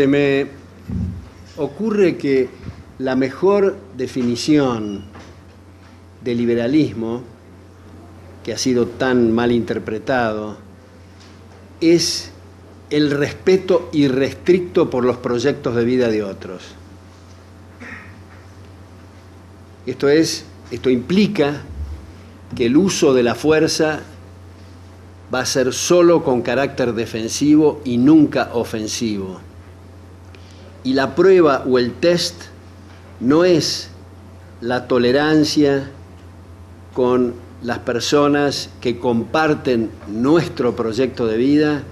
se me ocurre que la mejor definición de liberalismo, que ha sido tan mal interpretado, es el respeto irrestricto por los proyectos de vida de otros. Esto esto implica que el uso de la fuerza va a ser solo con carácter defensivo y nunca ofensivo. Y la prueba o el test no es la tolerancia con las personas que comparten nuestro proyecto de vida,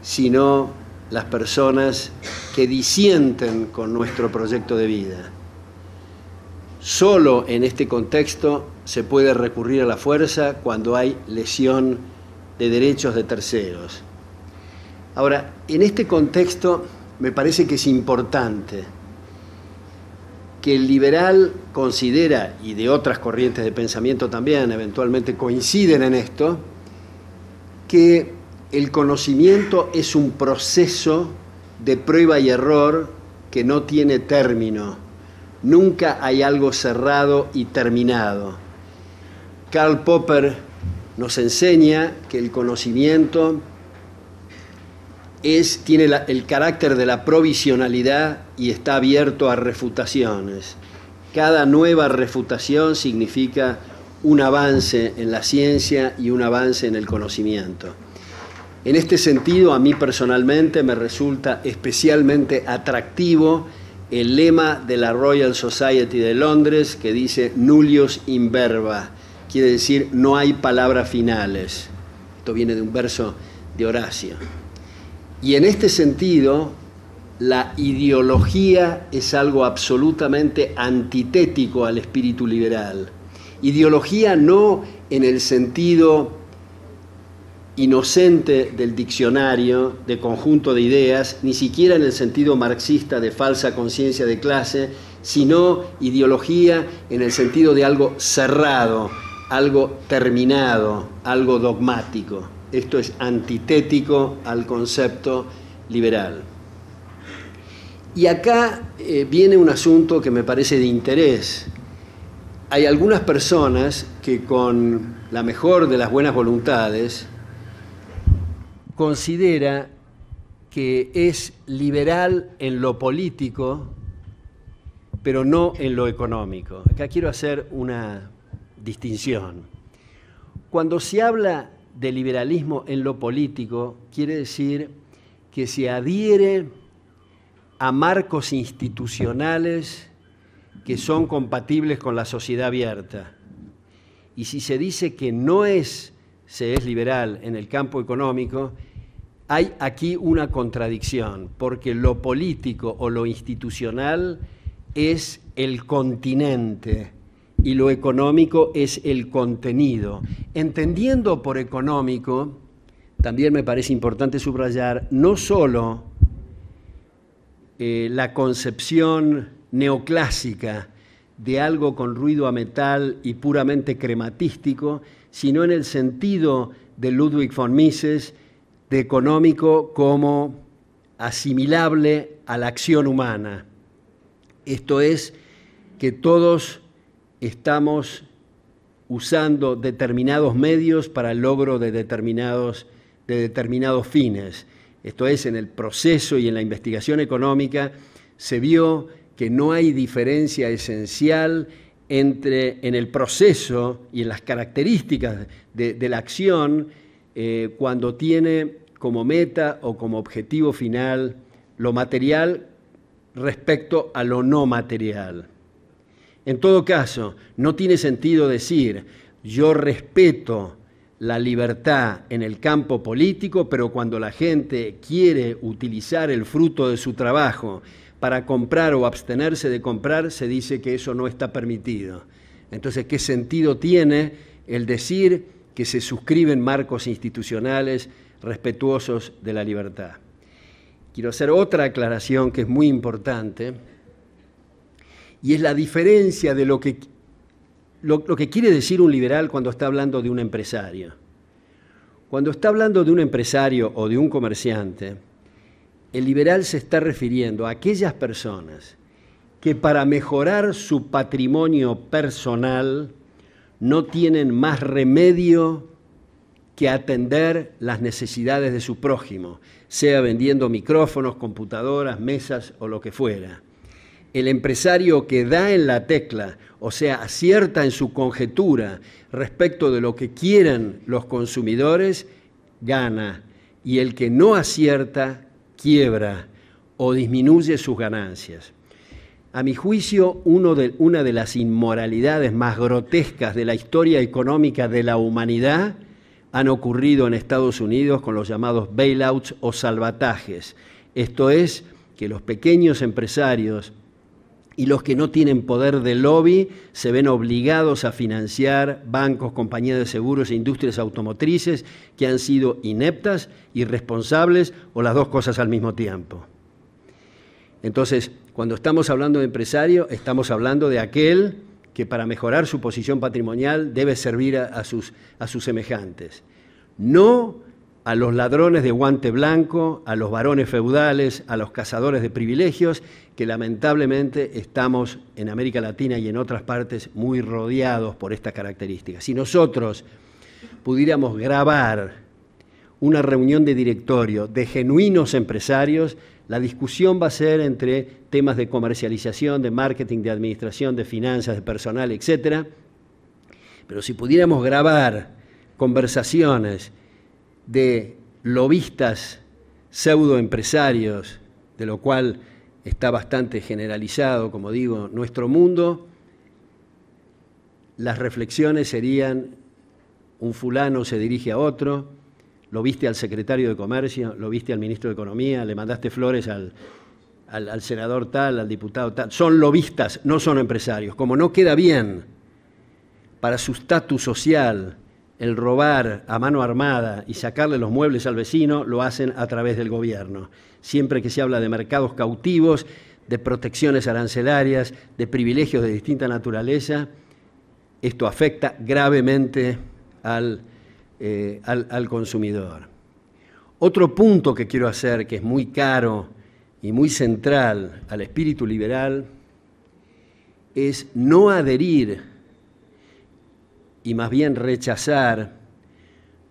sino las personas que disienten con nuestro proyecto de vida. Solo en este contexto se puede recurrir a la fuerza cuando hay lesión de derechos de terceros. Ahora, en este contexto me parece que es importante que el liberal considera, y de otras corrientes de pensamiento también eventualmente coinciden en esto, que el conocimiento es un proceso de prueba y error que no tiene término. Nunca hay algo cerrado y terminado. Karl Popper nos enseña que el conocimiento tiene el carácter de la provisionalidad y está abierto a refutaciones. Cada nueva refutación significa un avance en la ciencia y un avance en el conocimiento. En este sentido, a mí personalmente me resulta especialmente atractivo el lema de la Royal Society de Londres que dice nullius in verba, quiere decir no hay palabras finales. Esto viene de un verso de Horacio. Y en este sentido, la ideología es algo absolutamente antitético al espíritu liberal. Ideología no en el sentido inocente del diccionario, de conjunto de ideas, ni siquiera en el sentido marxista de falsa conciencia de clase, sino ideología en el sentido de algo cerrado, algo terminado, algo dogmático. Esto es antitético al concepto liberal. Y acá eh, viene un asunto que me parece de interés. Hay algunas personas que con la mejor de las buenas voluntades considera que es liberal en lo político, pero no en lo económico. Acá quiero hacer una distinción. Cuando se habla de liberalismo en lo político quiere decir que se adhiere a marcos institucionales que son compatibles con la sociedad abierta. Y si se dice que no es, se es liberal en el campo económico, hay aquí una contradicción, porque lo político o lo institucional es el continente y lo económico es el contenido. Entendiendo por económico, también me parece importante subrayar no solo eh, la concepción neoclásica de algo con ruido a metal y puramente crematístico, sino en el sentido de Ludwig von Mises de económico como asimilable a la acción humana. Esto es que todos estamos usando determinados medios para el logro de determinados, de determinados fines. Esto es, en el proceso y en la investigación económica se vio que no hay diferencia esencial entre en el proceso y en las características de, la acción eh, cuando tiene como meta o como objetivo final lo material respecto a lo no material. En todo caso, no tiene sentido decir yo respeto la libertad en el campo político, pero cuando la gente quiere utilizar el fruto de su trabajo para comprar o abstenerse de comprar, se dice que eso no está permitido. Entonces, ¿qué sentido tiene el decir que se suscriben marcos institucionales respetuosos de la libertad? Quiero hacer otra aclaración que es muy importante y es la diferencia de lo que, que quiere decir un liberal cuando está hablando de un empresario. Cuando está hablando de un empresario o de un comerciante, el liberal se está refiriendo a aquellas personas que para mejorar su patrimonio personal no tienen más remedio que atender las necesidades de su prójimo, sea vendiendo micrófonos, computadoras, mesas o lo que fuera el empresario que da en la tecla, o sea, acierta en su conjetura respecto de lo que quieran los consumidores, gana, y el que no acierta, quiebra o disminuye sus ganancias. A mi juicio, una de las inmoralidades más grotescas de la historia económica de la humanidad han ocurrido en Estados Unidos con los llamados bailouts o salvatajes, esto es, que los pequeños empresarios y los que no tienen poder de lobby se ven obligados a financiar bancos, compañías de seguros e industrias automotrices que han sido ineptas, irresponsables o las dos cosas al mismo tiempo. Entonces, cuando estamos hablando de empresario, estamos hablando de aquel que para mejorar su posición patrimonial debe servir a, sus, a sus semejantes. No a los ladrones de guante blanco, a los varones feudales, a los cazadores de privilegios, que lamentablemente estamos en América Latina y en otras partes muy rodeados por esta característica. Si nosotros pudiéramos grabar una reunión de directorio de genuinos empresarios, la discusión va a ser entre temas de comercialización, de marketing, de administración, de finanzas, de personal, etc. Pero si pudiéramos grabar conversaciones de lobistas pseudoempresarios, de lo cual está bastante generalizado, como digo, nuestro mundo, las reflexiones serían un fulano se dirige a otro, lo viste al secretario de Comercio, lo viste al ministro de Economía, le mandaste flores al, al senador tal, al diputado tal. Son lobistas, no son empresarios. Como no queda bien para su estatus social, el robar a mano armada y sacarle los muebles al vecino lo hacen a través del gobierno. Siempre que se habla de mercados cautivos, de protecciones arancelarias, de privilegios de distinta naturaleza, esto afecta gravemente al, eh, consumidor. Otro punto que quiero hacer, que es muy caro y muy central al espíritu liberal, es no adherir y más bien rechazar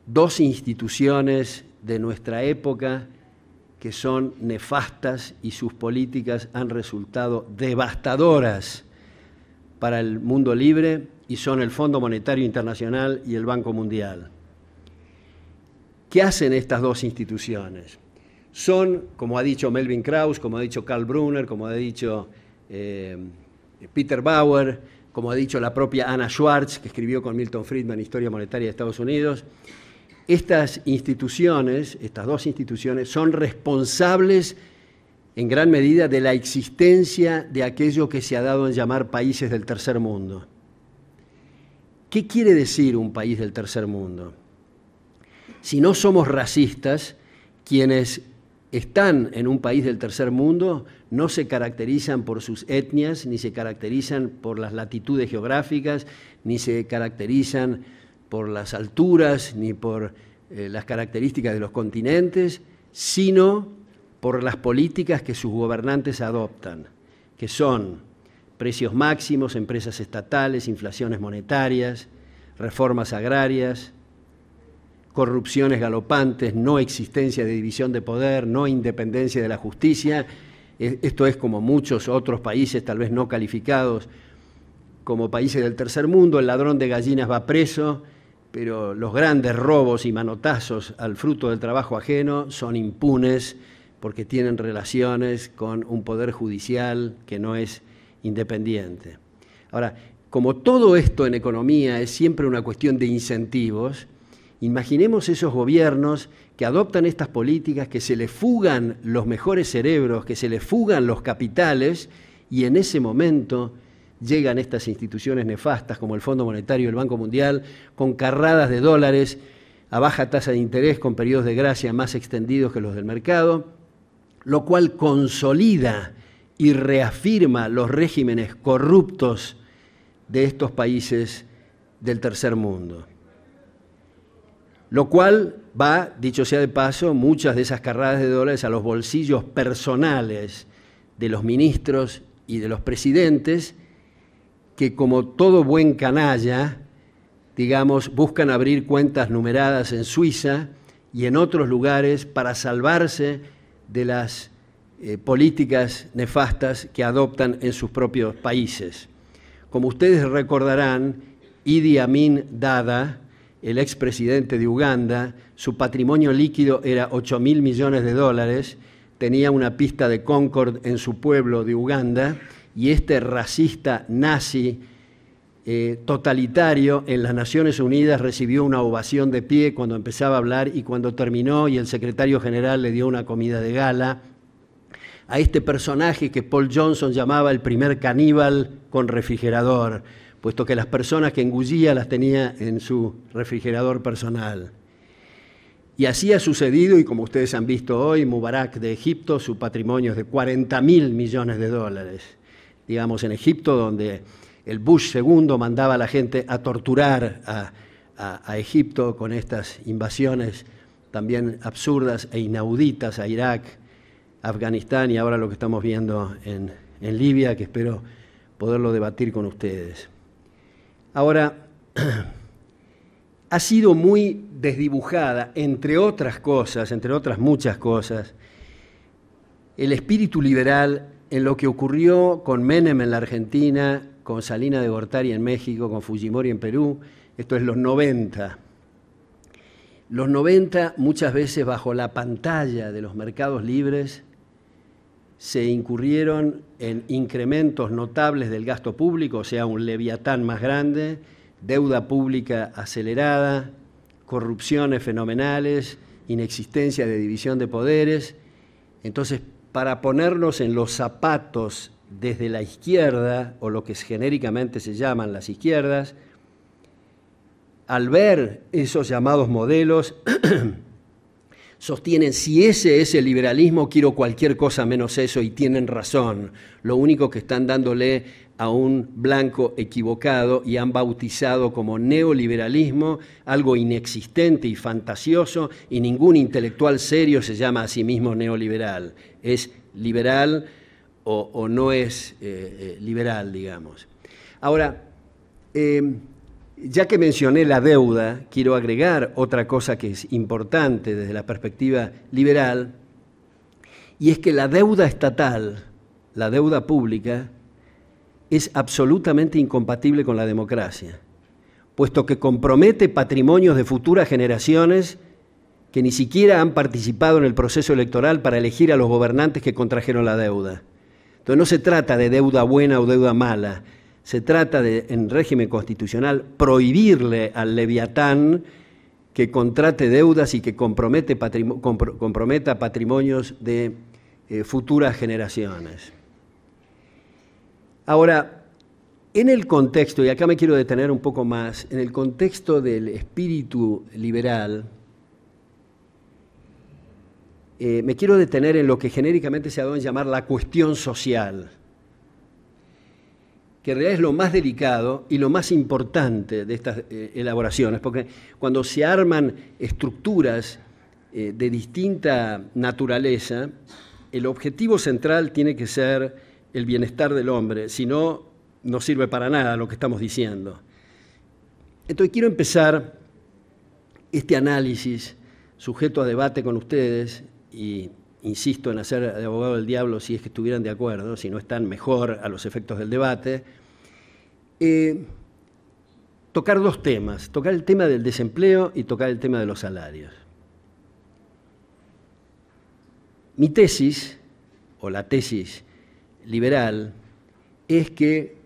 dos instituciones de nuestra época que son nefastas y sus políticas han resultado devastadoras para el mundo libre y son el Fondo Monetario Internacional y el Banco Mundial. ¿Qué hacen estas dos instituciones? Son, como ha dicho Melvin Krauss, como ha dicho Karl Brunner, como ha dicho eh, Peter Bauer, como ha dicho la propia Anna Schwartz, que escribió con Milton Friedman Historia Monetaria de Estados Unidos, estas instituciones, estas dos instituciones, son responsables en gran medida de la existencia de aquello que se ha dado en llamar países del tercer mundo. ¿Qué quiere decir un país del tercer mundo? Si no somos racistas, quienes están en un país del tercer mundo no se caracterizan por sus etnias, ni se caracterizan por las latitudes geográficas, ni se caracterizan por las alturas, ni por eh, las características de los continentes, sino por las políticas que sus gobernantes adoptan, que son precios máximos, empresas estatales, inflaciones monetarias, reformas agrarias, corrupciones galopantes, no existencia de división de poder, no independencia de la justicia, e, esto es como muchos otros países tal vez no calificados como países del tercer mundo, el ladrón de gallinas va preso, pero los grandes robos y manotazos al fruto del trabajo ajeno son impunes porque tienen relaciones con un poder judicial que no es independiente. Ahora, como todo esto en economía es siempre una cuestión de incentivos, Imaginemos esos gobiernos que adoptan estas políticas, que se les fugan los mejores cerebros, que se les fugan los capitales y en ese momento llegan estas instituciones nefastas como el Fondo Monetario y el Banco Mundial con carradas de dólares a baja tasa de interés con periodos de gracia más extendidos que los del mercado, lo cual consolida y reafirma los regímenes corruptos de estos países del tercer mundo lo cual va, dicho sea de paso, muchas de esas carradas de dólares a los bolsillos personales de los ministros y de los presidentes, que como todo buen canalla, digamos, buscan abrir cuentas numeradas en Suiza y en otros lugares para salvarse de las eh, políticas nefastas que adoptan en sus propios países. Como ustedes recordarán, Idi Amin Dada, el expresidente de Uganda, su patrimonio líquido era 8 mil millones de dólares, tenía una pista de Concord en su pueblo de Uganda, y este racista nazi eh, totalitario en las Naciones Unidas recibió una ovación de pie cuando empezaba a hablar y cuando terminó y el secretario general le dio una comida de gala. A este personaje que Paul Johnson llamaba el primer caníbal con refrigerador puesto que las personas que engullía las tenía en su refrigerador personal. Y así ha sucedido, y como ustedes han visto hoy, Mubarak de Egipto, su patrimonio es de 40 mil millones de dólares. Digamos, en Egipto, donde el Bush II mandaba a la gente a torturar a, Egipto con estas invasiones también absurdas e inauditas a Irak, Afganistán y ahora lo que estamos viendo en Libia, que espero poderlo debatir con ustedes. Ahora, ha sido muy desdibujada, entre otras cosas, entre otras muchas cosas, el espíritu liberal en lo que ocurrió con Menem en la Argentina, con Salina de Gortari en México, con Fujimori en Perú, esto es los 90. Los 90 muchas veces bajo la pantalla de los mercados libres se incurrieron en incrementos notables del gasto público, o sea, un leviatán más grande, deuda pública acelerada, corrupciones fenomenales, inexistencia de división de poderes. Entonces, para ponernos en los zapatos desde la izquierda, o lo que genéricamente se llaman las izquierdas, al ver esos llamados modelos, sostienen, si ese es el liberalismo, quiero cualquier cosa menos eso y tienen razón. Lo único que están dándole a un blanco equivocado y han bautizado como neoliberalismo algo inexistente y fantasioso y ningún intelectual serio se llama a sí mismo neoliberal. Es liberal o, no es eh, eh, liberal, digamos. Ahora, eh, ya que mencioné la deuda, quiero agregar otra cosa que es importante desde la perspectiva liberal, y es que la deuda estatal, la deuda pública, es absolutamente incompatible con la democracia, puesto que compromete patrimonios de futuras generaciones que ni siquiera han participado en el proceso electoral para elegir a los gobernantes que contrajeron la deuda. Entonces no se trata de deuda buena o deuda mala, se trata de, en régimen constitucional, prohibirle al leviatán que contrate deudas y que comprometa patrimonios de eh, futuras generaciones. Ahora, en el contexto, y acá me quiero detener un poco más, en el contexto del espíritu liberal, eh, me quiero detener en lo que genéricamente se ha dado en llamar la cuestión social que en realidad es lo más delicado y lo más importante de estas eh, elaboraciones, porque cuando se arman estructuras eh, de distinta naturaleza, el objetivo central tiene que ser el bienestar del hombre, si no, no sirve para nada lo que estamos diciendo. Entonces quiero empezar este análisis sujeto a debate con ustedes y insisto en hacer de abogado del diablo si es que estuvieran de acuerdo, si no están mejor a los efectos del debate, eh, tocar dos temas, tocar el tema del desempleo y tocar el tema de los salarios. Mi tesis, o la tesis liberal, es que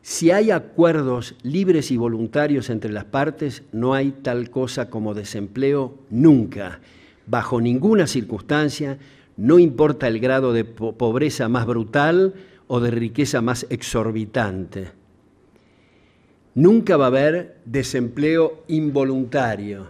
si hay acuerdos libres y voluntarios entre las partes, no hay tal cosa como desempleo nunca bajo ninguna circunstancia, no importa el grado de pobreza más brutal o de riqueza más exorbitante. Nunca va a haber desempleo involuntario.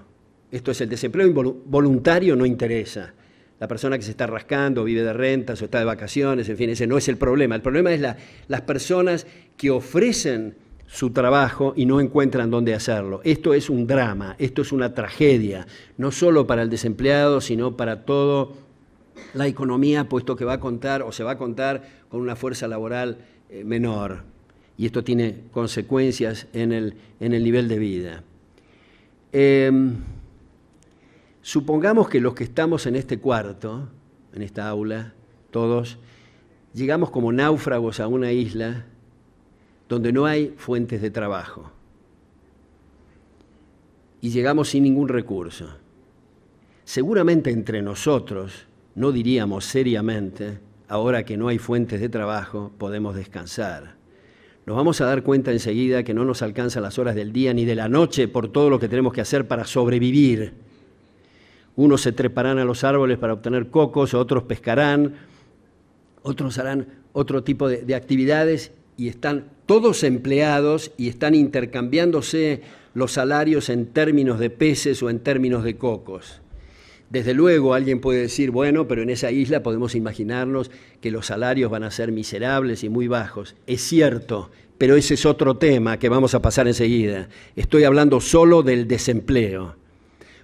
Esto es, el desempleo voluntario no interesa. La persona que se está rascando, vive de rentas o está de vacaciones, en fin, ese no es el problema. El problema es las personas que ofrecen su trabajo y no encuentran dónde hacerlo. Esto es un drama, esto es una tragedia, no solo para el desempleado, sino para toda la economía, puesto que va a contar o se va a contar con una fuerza laboral eh, menor. Y esto tiene consecuencias en el, nivel de vida. Em, supongamos que los que estamos en este cuarto, en esta aula, todos, llegamos como náufragos a una isla donde no hay fuentes de trabajo. Y llegamos sin ningún recurso. Seguramente entre nosotros no diríamos seriamente, ahora que no hay fuentes de trabajo, podemos descansar. Nos vamos a dar cuenta enseguida que no nos alcanzan las horas del día ni de la noche por todo lo que tenemos que hacer para sobrevivir. Unos se treparán a los árboles para obtener cocos, otros pescarán, otros harán otro tipo de, actividades y están todos empleados y están intercambiándose los salarios en términos de peces o en términos de cocos. Desde luego alguien puede decir, bueno, pero en esa isla podemos imaginarnos que los salarios van a ser miserables y muy bajos. Es cierto, pero ese es otro tema que vamos a pasar enseguida. Estoy hablando solo del desempleo.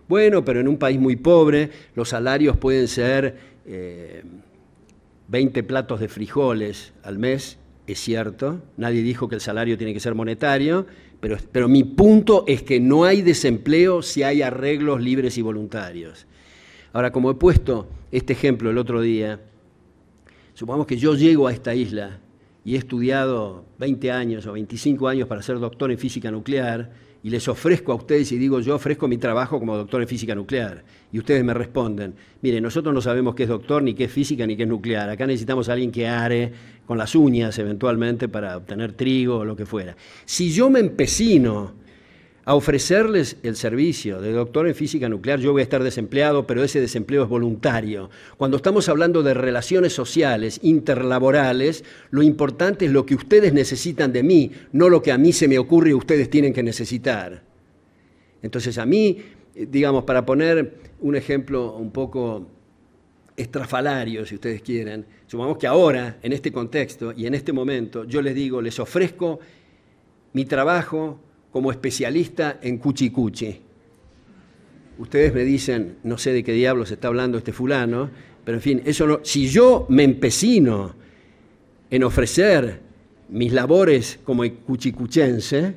Bueno, pero en un país muy pobre los salarios pueden ser 20 eh, platos de frijoles al mes es cierto, nadie dijo que el salario tiene que ser monetario, pero, pero mi punto es que no hay desempleo si hay arreglos libres y voluntarios. Ahora, como he puesto este ejemplo el otro día, supongamos que yo llego a esta isla y he estudiado 20 años o 25 años para ser doctor en física nuclear, y les ofrezco a ustedes y digo yo ofrezco mi trabajo como doctor en física nuclear y ustedes me responden, mire, nosotros no sabemos qué es doctor, ni qué es física, ni qué es nuclear, acá necesitamos a alguien que are con las uñas eventualmente para obtener trigo o lo que fuera. Si yo me empecino a ofrecerles el servicio de doctor en física nuclear. Yo voy a estar desempleado, pero ese desempleo es voluntario. Cuando estamos hablando de relaciones sociales, interlaborales, lo importante es lo que ustedes necesitan de mí, no lo que a mí se me ocurre y ustedes tienen que necesitar. Entonces a mí, eh, digamos, para poner un ejemplo un poco estrafalario, si ustedes quieren, supongamos que ahora, en este contexto y en este momento, yo les digo, les ofrezco mi trabajo, como especialista en cuchicuchi. Ustedes me dicen, no sé de qué diablos está hablando este fulano, pero en fin, eso no. Si yo me empecino en ofrecer mis labores como cuchicuchense,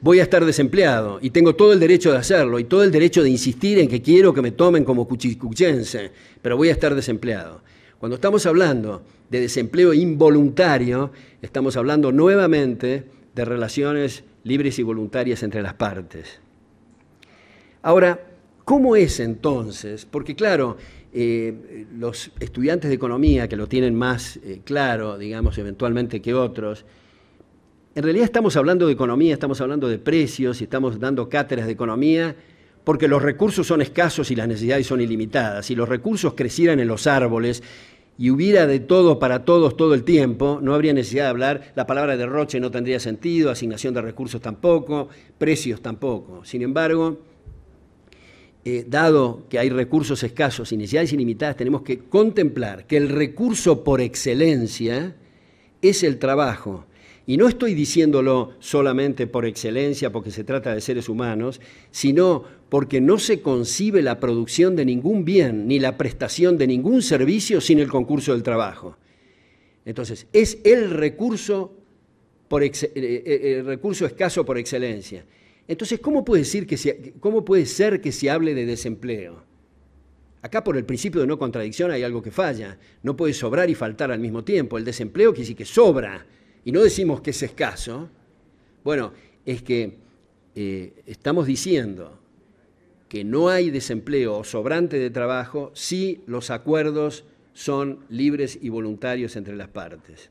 voy a estar desempleado y tengo todo el derecho de hacerlo y todo el derecho de insistir en que quiero que me tomen como cuchicuchense, pero voy a estar desempleado. Cuando estamos hablando de desempleo involuntario, estamos hablando nuevamente de relaciones libres y voluntarias entre las partes. Ahora, ¿cómo es entonces? Porque claro, eh, los estudiantes de economía que lo tienen más eh, claro, digamos, eventualmente que otros, en realidad estamos hablando de economía, estamos hablando de precios y estamos dando cátedras de economía porque los recursos son escasos y las necesidades son ilimitadas. Si los recursos crecieran en los árboles y hubiera de todo para todos todo el tiempo, no habría necesidad de hablar, la palabra derroche no tendría sentido, asignación de recursos tampoco, precios tampoco. Sin embargo, eh, dado que hay recursos escasos, iniciales y limitadas, tenemos que contemplar que el recurso por excelencia es el trabajo, y no estoy diciéndolo solamente por excelencia, porque se trata de seres humanos, sino porque no se concibe la producción de ningún bien ni la prestación de ningún servicio sin el concurso del trabajo. Entonces, es el recurso, por eh, eh, eh, escaso por excelencia. Entonces, ¿cómo puede, decir que ¿cómo puede ser que se hable de desempleo? Acá por el principio de no contradicción hay algo que falla. No puede sobrar y faltar al mismo tiempo. El desempleo quiere decir que sobra y no decimos que es escaso, bueno, es que eh, estamos diciendo que no hay desempleo o sobrante de trabajo si los acuerdos son libres y voluntarios entre las partes.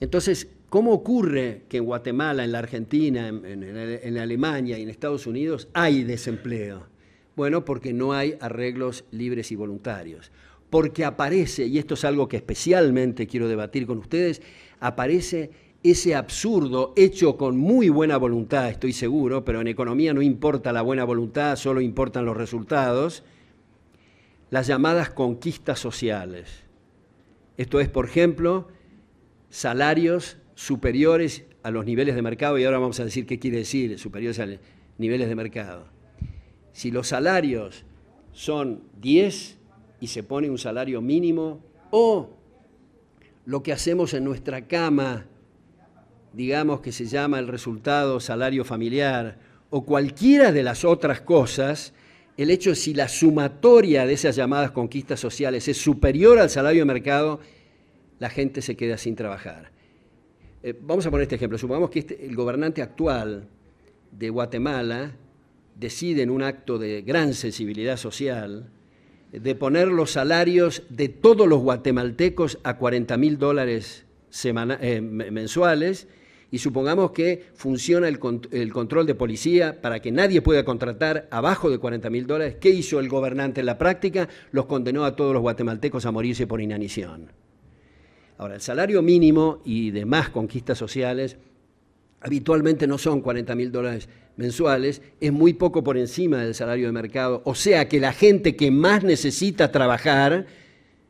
Entonces, ¿cómo ocurre que en Guatemala, en la Argentina, en, en Alemania y en Estados Unidos hay desempleo? Bueno, porque no hay arreglos libres y voluntarios porque aparece, y esto es algo que especialmente quiero debatir con ustedes, aparece ese absurdo hecho con muy buena voluntad, estoy seguro, pero en economía no importa la buena voluntad, solo importan los resultados, las llamadas conquistas sociales. Esto es, por ejemplo, salarios superiores a los niveles de mercado, y ahora vamos a decir qué quiere decir superiores a los niveles de mercado. Si los salarios son 10, y se pone un salario mínimo, o lo que hacemos en nuestra cama, digamos que se llama el resultado salario familiar, o cualquiera de las otras cosas, el hecho es si la sumatoria de esas llamadas conquistas sociales es superior al salario de mercado, la gente se queda sin trabajar. Eh, vamos a poner este ejemplo. Supongamos que este, el gobernante actual de Guatemala decide en un acto de gran sensibilidad social de poner los salarios de todos los guatemaltecos a 40 mil dólares eh, mensuales y supongamos que funciona el, el, control de policía para que nadie pueda contratar abajo de 40 mil dólares, ¿qué hizo el gobernante en la práctica? Los condenó a todos los guatemaltecos a morirse por inanición. Ahora, el salario mínimo y demás conquistas sociales habitualmente no son 40 mil dólares mensuales, es muy poco por encima del salario de mercado. O sea que la gente que más necesita trabajar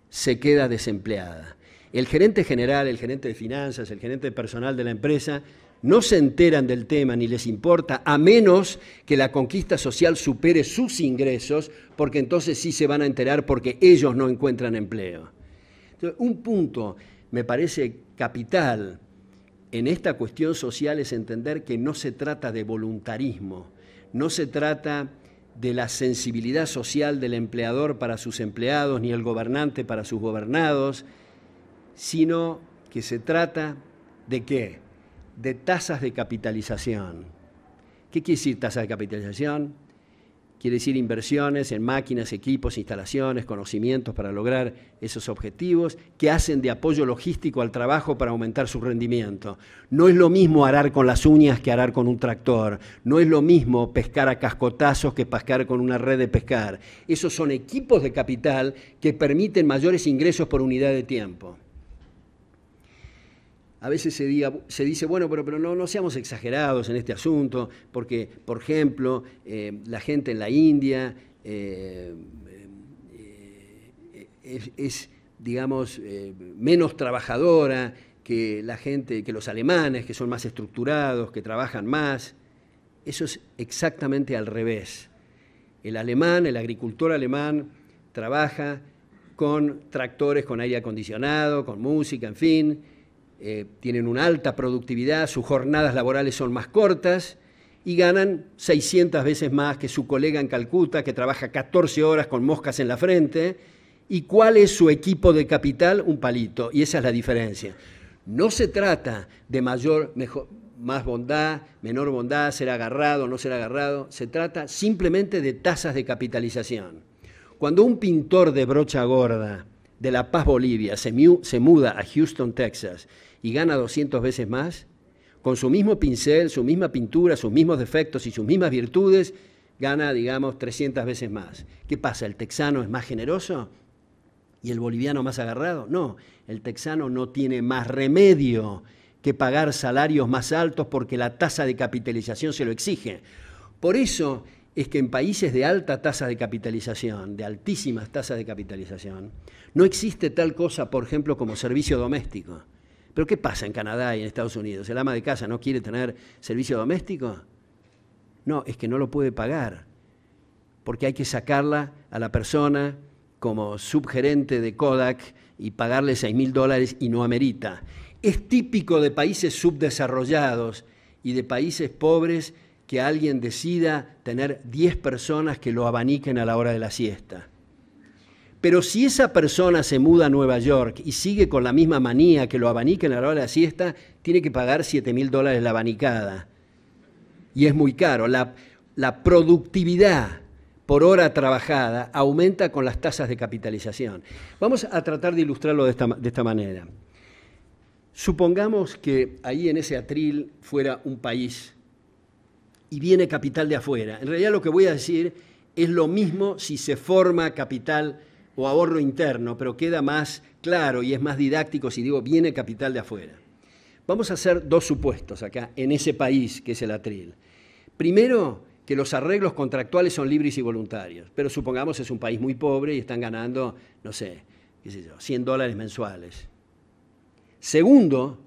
se queda desempleada. El gerente general, el gerente de finanzas, el gerente personal de la empresa no se enteran del tema ni les importa, a menos que la conquista social supere sus ingresos, porque entonces sí se van a enterar porque ellos no encuentran empleo. un punto me parece capital en esta cuestión social es entender que no se trata de voluntarismo, no se trata de la sensibilidad social del empleador para sus empleados, ni el gobernante para sus gobernados, sino que se trata de qué? De tasas de capitalización. ¿Qué quiere decir tasa de capitalización? quiere decir inversiones en máquinas, equipos, instalaciones, conocimientos para lograr esos objetivos, que hacen de apoyo logístico al trabajo para aumentar su rendimiento. No es lo mismo arar con las uñas que arar con un tractor, no es lo mismo pescar a cascotazos que pescar con una red de pescar. Esos son equipos de capital que permiten mayores ingresos por unidad de tiempo a veces se, dice, bueno, pero, no, seamos exagerados en este asunto, porque, por ejemplo, eh, la gente en la India eh, eh, es, digamos, menos trabajadora que la gente, que los alemanes, que son más estructurados, que trabajan más. Eso es exactamente al revés. El alemán, el agricultor alemán, trabaja con tractores, con aire acondicionado, con música, en fin, eh, tienen una alta productividad, sus jornadas laborales son más cortas y ganan 600 veces más que su colega en Calcuta que trabaja 14 horas con moscas en la frente. ¿Y cuál es su equipo de capital? Un palito. Y esa es la diferencia. No se trata de mayor, más bondad, menor bondad, ser agarrado, no ser agarrado. Se trata simplemente de tasas de capitalización. Cuando un pintor de brocha gorda de La Paz, Bolivia, se muda a Houston, Texas, y gana 200 veces más, con su mismo pincel, su misma pintura, sus mismos defectos y sus mismas virtudes, gana, digamos, 300 veces más. ¿Qué pasa? ¿El texano es más generoso? ¿Y el boliviano más agarrado? No, el texano no tiene más remedio que pagar salarios más altos porque la tasa de capitalización se lo exige. Por eso es que en países de alta tasa de capitalización, de altísimas tasas de capitalización, no existe tal cosa, por ejemplo, como servicio doméstico. Pero ¿qué pasa en Canadá y en Estados Unidos? ¿El ama de casa no quiere tener servicio doméstico? No, es que no lo puede pagar, porque hay que sacarla a la persona como subgerente de Kodak y pagarle seis mil dólares y no amerita. Es típico de países subdesarrollados y de países pobres que alguien decida tener 10 personas que lo abaniquen a la hora de la siesta. Pero si esa persona se muda a Nueva York y sigue con la misma manía que lo abanica en la hora de la siesta, tiene que pagar 7 mil dólares la abanicada. Y es muy caro. La, productividad por hora trabajada aumenta con las tasas de capitalización. Vamos a tratar de ilustrarlo de esta, manera. Supongamos que ahí en ese atril fuera un país y viene capital de afuera. En realidad lo que voy a decir es lo mismo si se forma capital o ahorro interno, pero queda más claro y es más didáctico si digo viene capital de afuera. Vamos a hacer dos supuestos acá, en ese país que es el atril. Primero, que los arreglos contractuales son libres y voluntarios, pero supongamos es un país muy pobre y están ganando, no sé, qué 100 dólares mensuales. Segundo,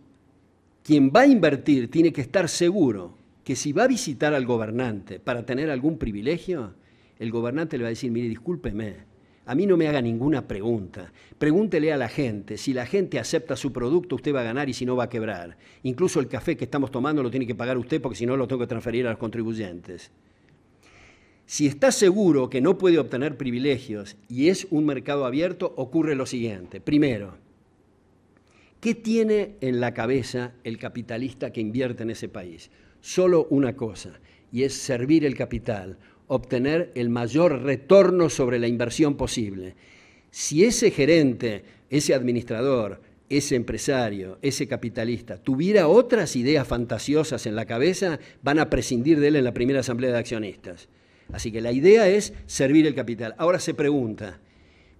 quien va a invertir tiene que estar seguro que si va a visitar al gobernante para tener algún privilegio, el gobernante le va a decir, mire, discúlpeme, a mí no me haga ninguna pregunta. Pregúntele a la gente. Si la gente acepta su producto, usted va a ganar y si no, va a quebrar. Incluso el café que estamos tomando lo tiene que pagar usted porque si no, lo tengo que transferir a los contribuyentes. Si está seguro que no puede obtener privilegios y es un mercado abierto, ocurre lo siguiente. Primero, ¿qué tiene en la cabeza el capitalista que invierte en ese país? Solo una cosa, y es servir el capital obtener el mayor retorno sobre la inversión posible. Si ese gerente, ese administrador, ese empresario, ese capitalista, tuviera otras ideas fantasiosas en la cabeza, van a prescindir de él en la primera asamblea de accionistas. Así que la idea es servir el capital. Ahora se pregunta,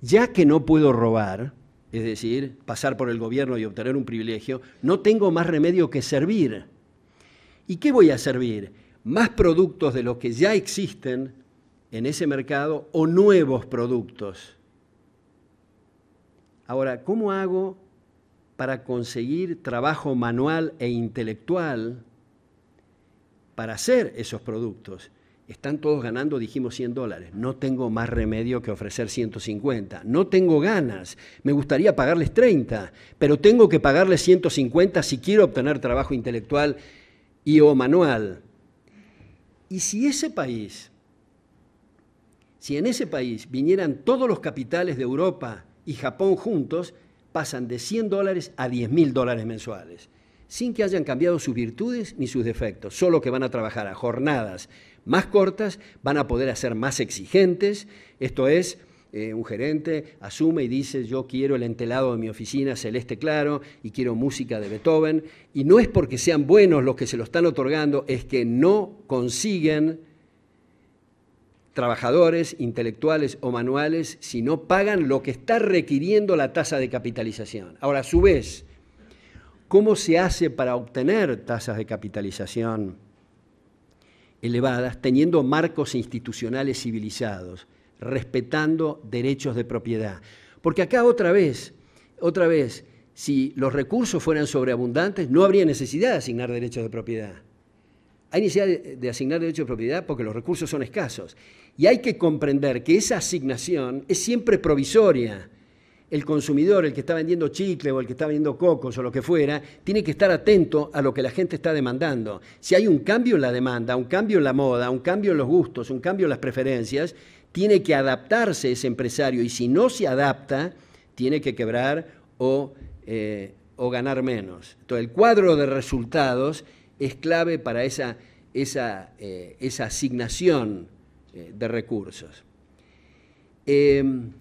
ya que no puedo robar, es decir, pasar por el gobierno y obtener un privilegio, no tengo más remedio que servir. ¿Y qué voy a servir? más productos de los que ya existen en ese mercado o nuevos productos. Ahora, ¿cómo hago para conseguir trabajo manual e intelectual para hacer esos productos? Están todos ganando, dijimos, 100 dólares. No tengo más remedio que ofrecer 150. No tengo ganas. Me gustaría pagarles 30, pero tengo que pagarles 150 si quiero obtener trabajo intelectual y o manual. Y si ese país, si en ese país vinieran todos los capitales de Europa y Japón juntos, pasan de 100 dólares a 10 mil dólares mensuales, sin que hayan cambiado sus virtudes ni sus defectos, solo que van a trabajar a jornadas más cortas, van a poder hacer más exigentes, esto es, eh, un gerente asume y dice yo quiero el entelado de mi oficina celeste claro y quiero música de Beethoven, y no es porque sean buenos los que se lo están otorgando, es que no consiguen trabajadores, intelectuales o manuales si no pagan lo que está requiriendo la tasa de capitalización. Ahora, a su vez, ¿cómo se hace para obtener tasas de capitalización elevadas teniendo marcos institucionales civilizados? respetando derechos de propiedad. Porque acá otra vez, otra vez, si los recursos fueran sobreabundantes, no habría necesidad de asignar derechos de propiedad. Hay necesidad de, asignar derechos de propiedad porque los recursos son escasos. Y hay que comprender que esa asignación es siempre provisoria. El consumidor, el que está vendiendo chicle o el que está vendiendo cocos o lo que fuera, tiene que estar atento a lo que la gente está demandando. Si hay un cambio en la demanda, un cambio en la moda, un cambio en los gustos, un cambio en las preferencias, tiene que adaptarse ese empresario y si no se adapta, tiene que quebrar o, eh, ganar menos. Entonces, el cuadro de resultados es clave para esa, esa, eh, asignación eh, de recursos. Em,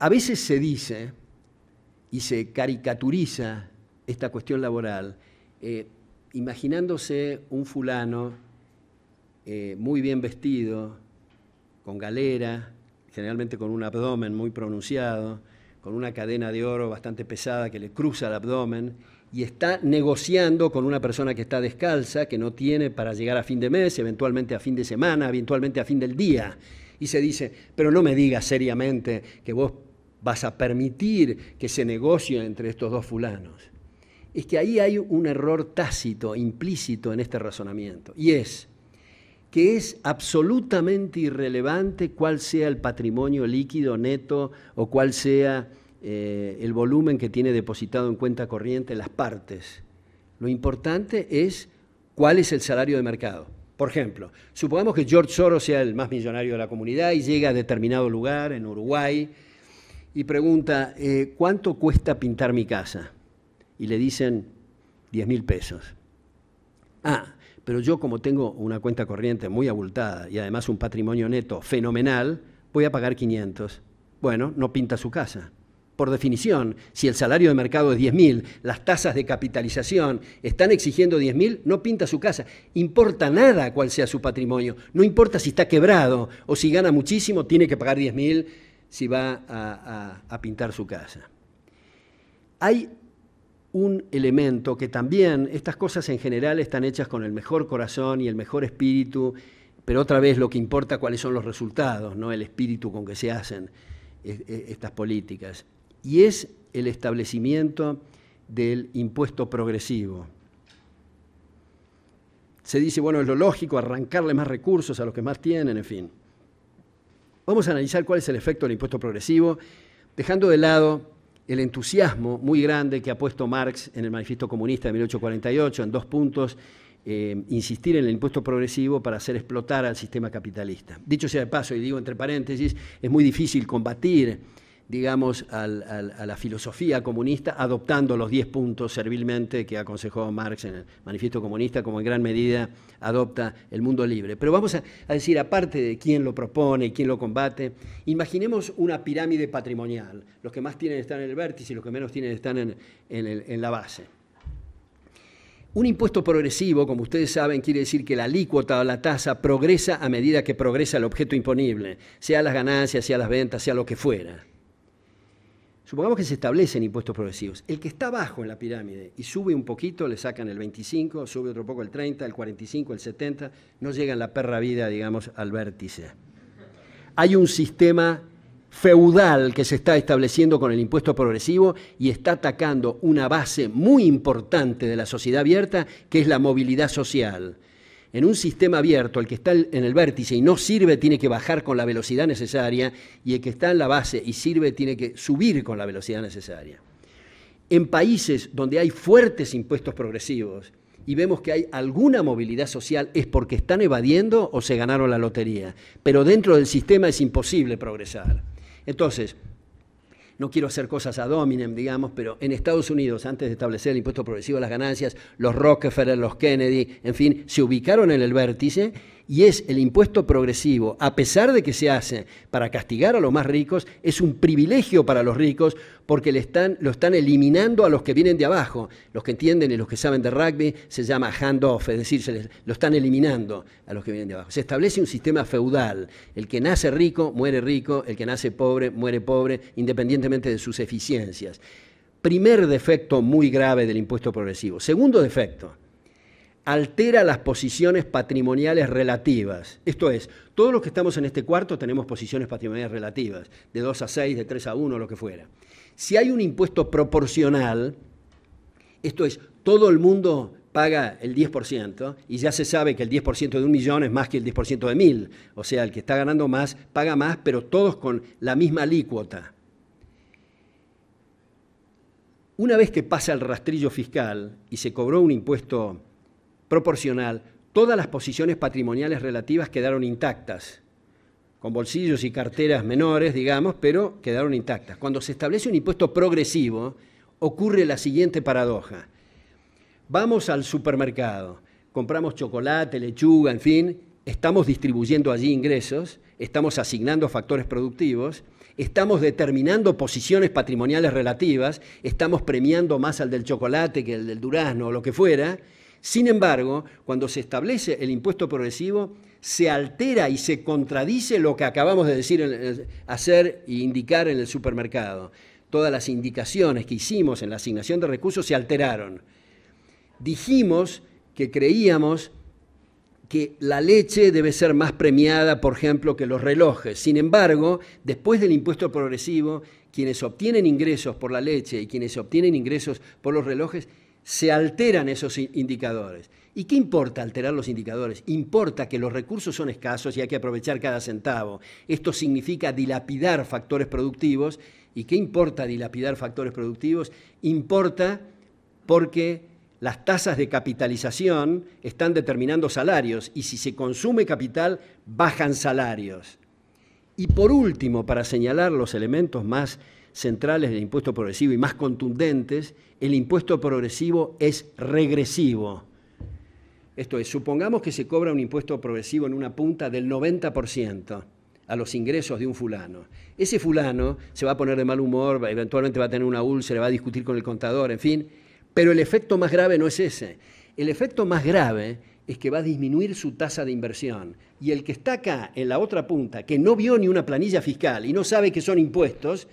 a veces se dice y se caricaturiza esta cuestión laboral, imaginándose un fulano eh, muy bien vestido, con galera, generalmente con un abdomen muy pronunciado, con una cadena de oro bastante pesada que le cruza el abdomen, y está negociando con una persona que está descalza, que no tiene para llegar a fin de mes, eventualmente a fin de semana, eventualmente a fin del día. Y se dice, pero no me digas seriamente que vos vas a permitir que se negocie entre estos dos fulanos. Es que ahí hay un error tácito, implícito en este razonamiento, y es, que es absolutamente irrelevante cuál sea el patrimonio líquido neto o cuál sea eh, el volumen que tiene depositado en cuenta corriente las partes. Lo importante es cuál es el salario de mercado. Por ejemplo, supongamos que George Soros sea el más millonario de la comunidad y llega a determinado lugar en Uruguay y pregunta, eh, ¿cuánto cuesta pintar mi casa? Y le dicen 10 mil pesos. Ah, pero yo, como tengo una cuenta corriente muy abultada y además un patrimonio neto fenomenal, voy a pagar 500. Bueno, no pinta su casa. Por definición, si el salario de mercado es 10.000, las tasas de capitalización están exigiendo 10.000, no pinta su casa. Importa nada cuál sea su patrimonio. No importa si está quebrado o si gana muchísimo, tiene que pagar 10.000 si va a, a pintar su casa. Hay un elemento que también, estas cosas en general están hechas con el mejor corazón y el mejor espíritu, pero otra vez lo que importa cuáles son los resultados, no el espíritu con que se hacen eh, eh, estas políticas. Y es el establecimiento del impuesto progresivo. Se dice, bueno, es lo lógico, arrancarle más recursos a los que más tienen, en fin. Vamos a analizar cuál es el efecto del impuesto progresivo, dejando de lado el entusiasmo muy grande que ha puesto Marx en el Manifiesto Comunista de 1848, en dos puntos, eh, insistir en el impuesto progresivo para hacer explotar al sistema capitalista. Dicho sea de paso, y digo entre paréntesis, es muy difícil combatir digamos, a la filosofía comunista, adoptando los 10 puntos servilmente que aconsejó Marx en el Manifiesto Comunista, como en gran medida adopta el mundo libre. Pero vamos a, decir, aparte de quién lo propone y quién lo combate, imaginemos una pirámide patrimonial. Los que más tienen están en el vértice y los que menos tienen están en, en la base. Un impuesto progresivo, como ustedes saben, quiere decir que la alícuota o la tasa progresa a medida que progresa el objeto imponible, sea las ganancias, sea las ventas, sea lo que fuera. Supongamos que se establecen impuestos progresivos. El que está abajo en la pirámide y sube un poquito, le sacan el 25, sube otro poco el 30, el 45, el 70, no llega en la perra vida, digamos, al vértice. Hay un sistema feudal que se está estableciendo con el impuesto progresivo y está atacando una base muy importante de la sociedad abierta, que es la movilidad social en un sistema abierto, el que está en el vértice y no sirve tiene que bajar con la velocidad necesaria y el que está en la base y sirve tiene que subir con la velocidad necesaria. En países donde hay fuertes impuestos progresivos y vemos que hay alguna movilidad social es porque están evadiendo o se ganaron la lotería, pero dentro del sistema es imposible progresar. Entonces, no quiero hacer cosas a Dominem, digamos, pero en Estados Unidos, antes de establecer el impuesto progresivo a las ganancias, los Rockefeller, los Kennedy, en fin, se ubicaron en el vértice y es el impuesto progresivo, a pesar de que se hace para castigar a los más ricos, es un privilegio para los ricos porque le están, lo están eliminando a los que vienen de abajo. Los que entienden y los que saben de rugby se llama handoff, es decir, lo están eliminando a los que vienen de abajo. Se establece un sistema feudal. El que nace rico muere rico, el que nace pobre muere pobre, independientemente de sus eficiencias. Primer defecto muy grave del impuesto progresivo. Segundo defecto, altera las posiciones patrimoniales relativas. Esto es, todos los que estamos en este cuarto tenemos posiciones patrimoniales relativas, de 2 a 6, de 3 a 1, lo que fuera. Si hay un impuesto proporcional, esto es, todo el mundo paga el 10% y ya se sabe que el 10% de un millón es más que el 10% de mil. O sea, el que está ganando más paga más, pero todos con la misma alícuota. Una vez que pasa el rastrillo fiscal y se cobró un impuesto proporcional, todas las posiciones patrimoniales relativas quedaron intactas, con bolsillos y carteras menores, digamos, pero quedaron intactas. Cuando se establece un impuesto progresivo, ocurre la siguiente paradoja. Vamos al supermercado, compramos chocolate, lechuga, en fin, estamos distribuyendo allí ingresos, estamos asignando factores productivos, estamos determinando posiciones patrimoniales relativas, estamos premiando más al del chocolate que al del durazno o lo que fuera, sin embargo, cuando se establece el impuesto progresivo, se altera y se contradice lo que acabamos de decir, hacer e indicar en el supermercado. Todas las indicaciones que hicimos en la asignación de recursos se alteraron. Dijimos que creíamos que la leche debe ser más premiada, por ejemplo, que los relojes. Sin embargo, después del impuesto progresivo, quienes obtienen ingresos por la leche y quienes obtienen ingresos por los relojes se alteran esos indicadores. ¿Y qué importa alterar los indicadores? Importa que los recursos son escasos y hay que aprovechar cada centavo. Esto significa dilapidar factores productivos. ¿Y qué importa dilapidar factores productivos? Importa porque las tasas de capitalización están determinando salarios y si se consume capital, bajan salarios. Y por último, para señalar los elementos más centrales del impuesto progresivo y más contundentes, el impuesto progresivo es regresivo. Esto es, supongamos que se cobra un impuesto progresivo en una punta del 90% a los ingresos de un fulano. Ese fulano se va a poner de mal humor, eventualmente va a tener una le va a discutir con el contador, en fin. Pero el efecto más grave no es ese. El efecto más grave es que va a disminuir su tasa de inversión. Y el que está acá, en la otra punta, que no vio ni una planilla fiscal y no sabe que son impuestos,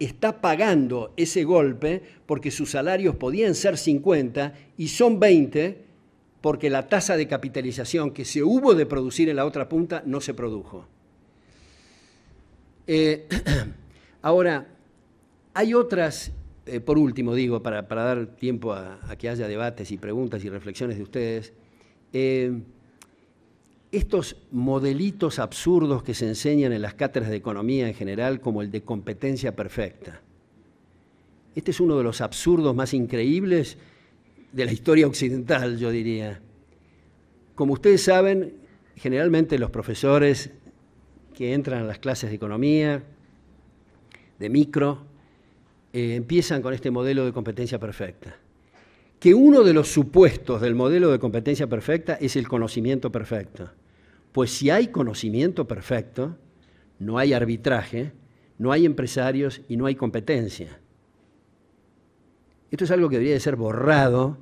está pagando ese golpe porque sus salarios podían ser 50 y son 20 porque la tasa de capitalización que se hubo de producir en la otra punta no se produjo. Eh, ahora, hay otras, eh, por último digo, para, dar tiempo a, que haya debates y preguntas y reflexiones de ustedes, eh, estos modelitos absurdos que se enseñan en las cátedras de economía en general, como el de competencia perfecta. Este es uno de los absurdos más increíbles de la historia occidental, yo diría. Como ustedes saben, generalmente los profesores que entran a las clases de economía, de micro, eh, empiezan con este modelo de competencia perfecta. Que uno de los supuestos del modelo de competencia perfecta es el conocimiento perfecto. Pues si hay conocimiento perfecto, no hay arbitraje, no hay empresarios y no hay competencia. Esto es algo que debería de ser borrado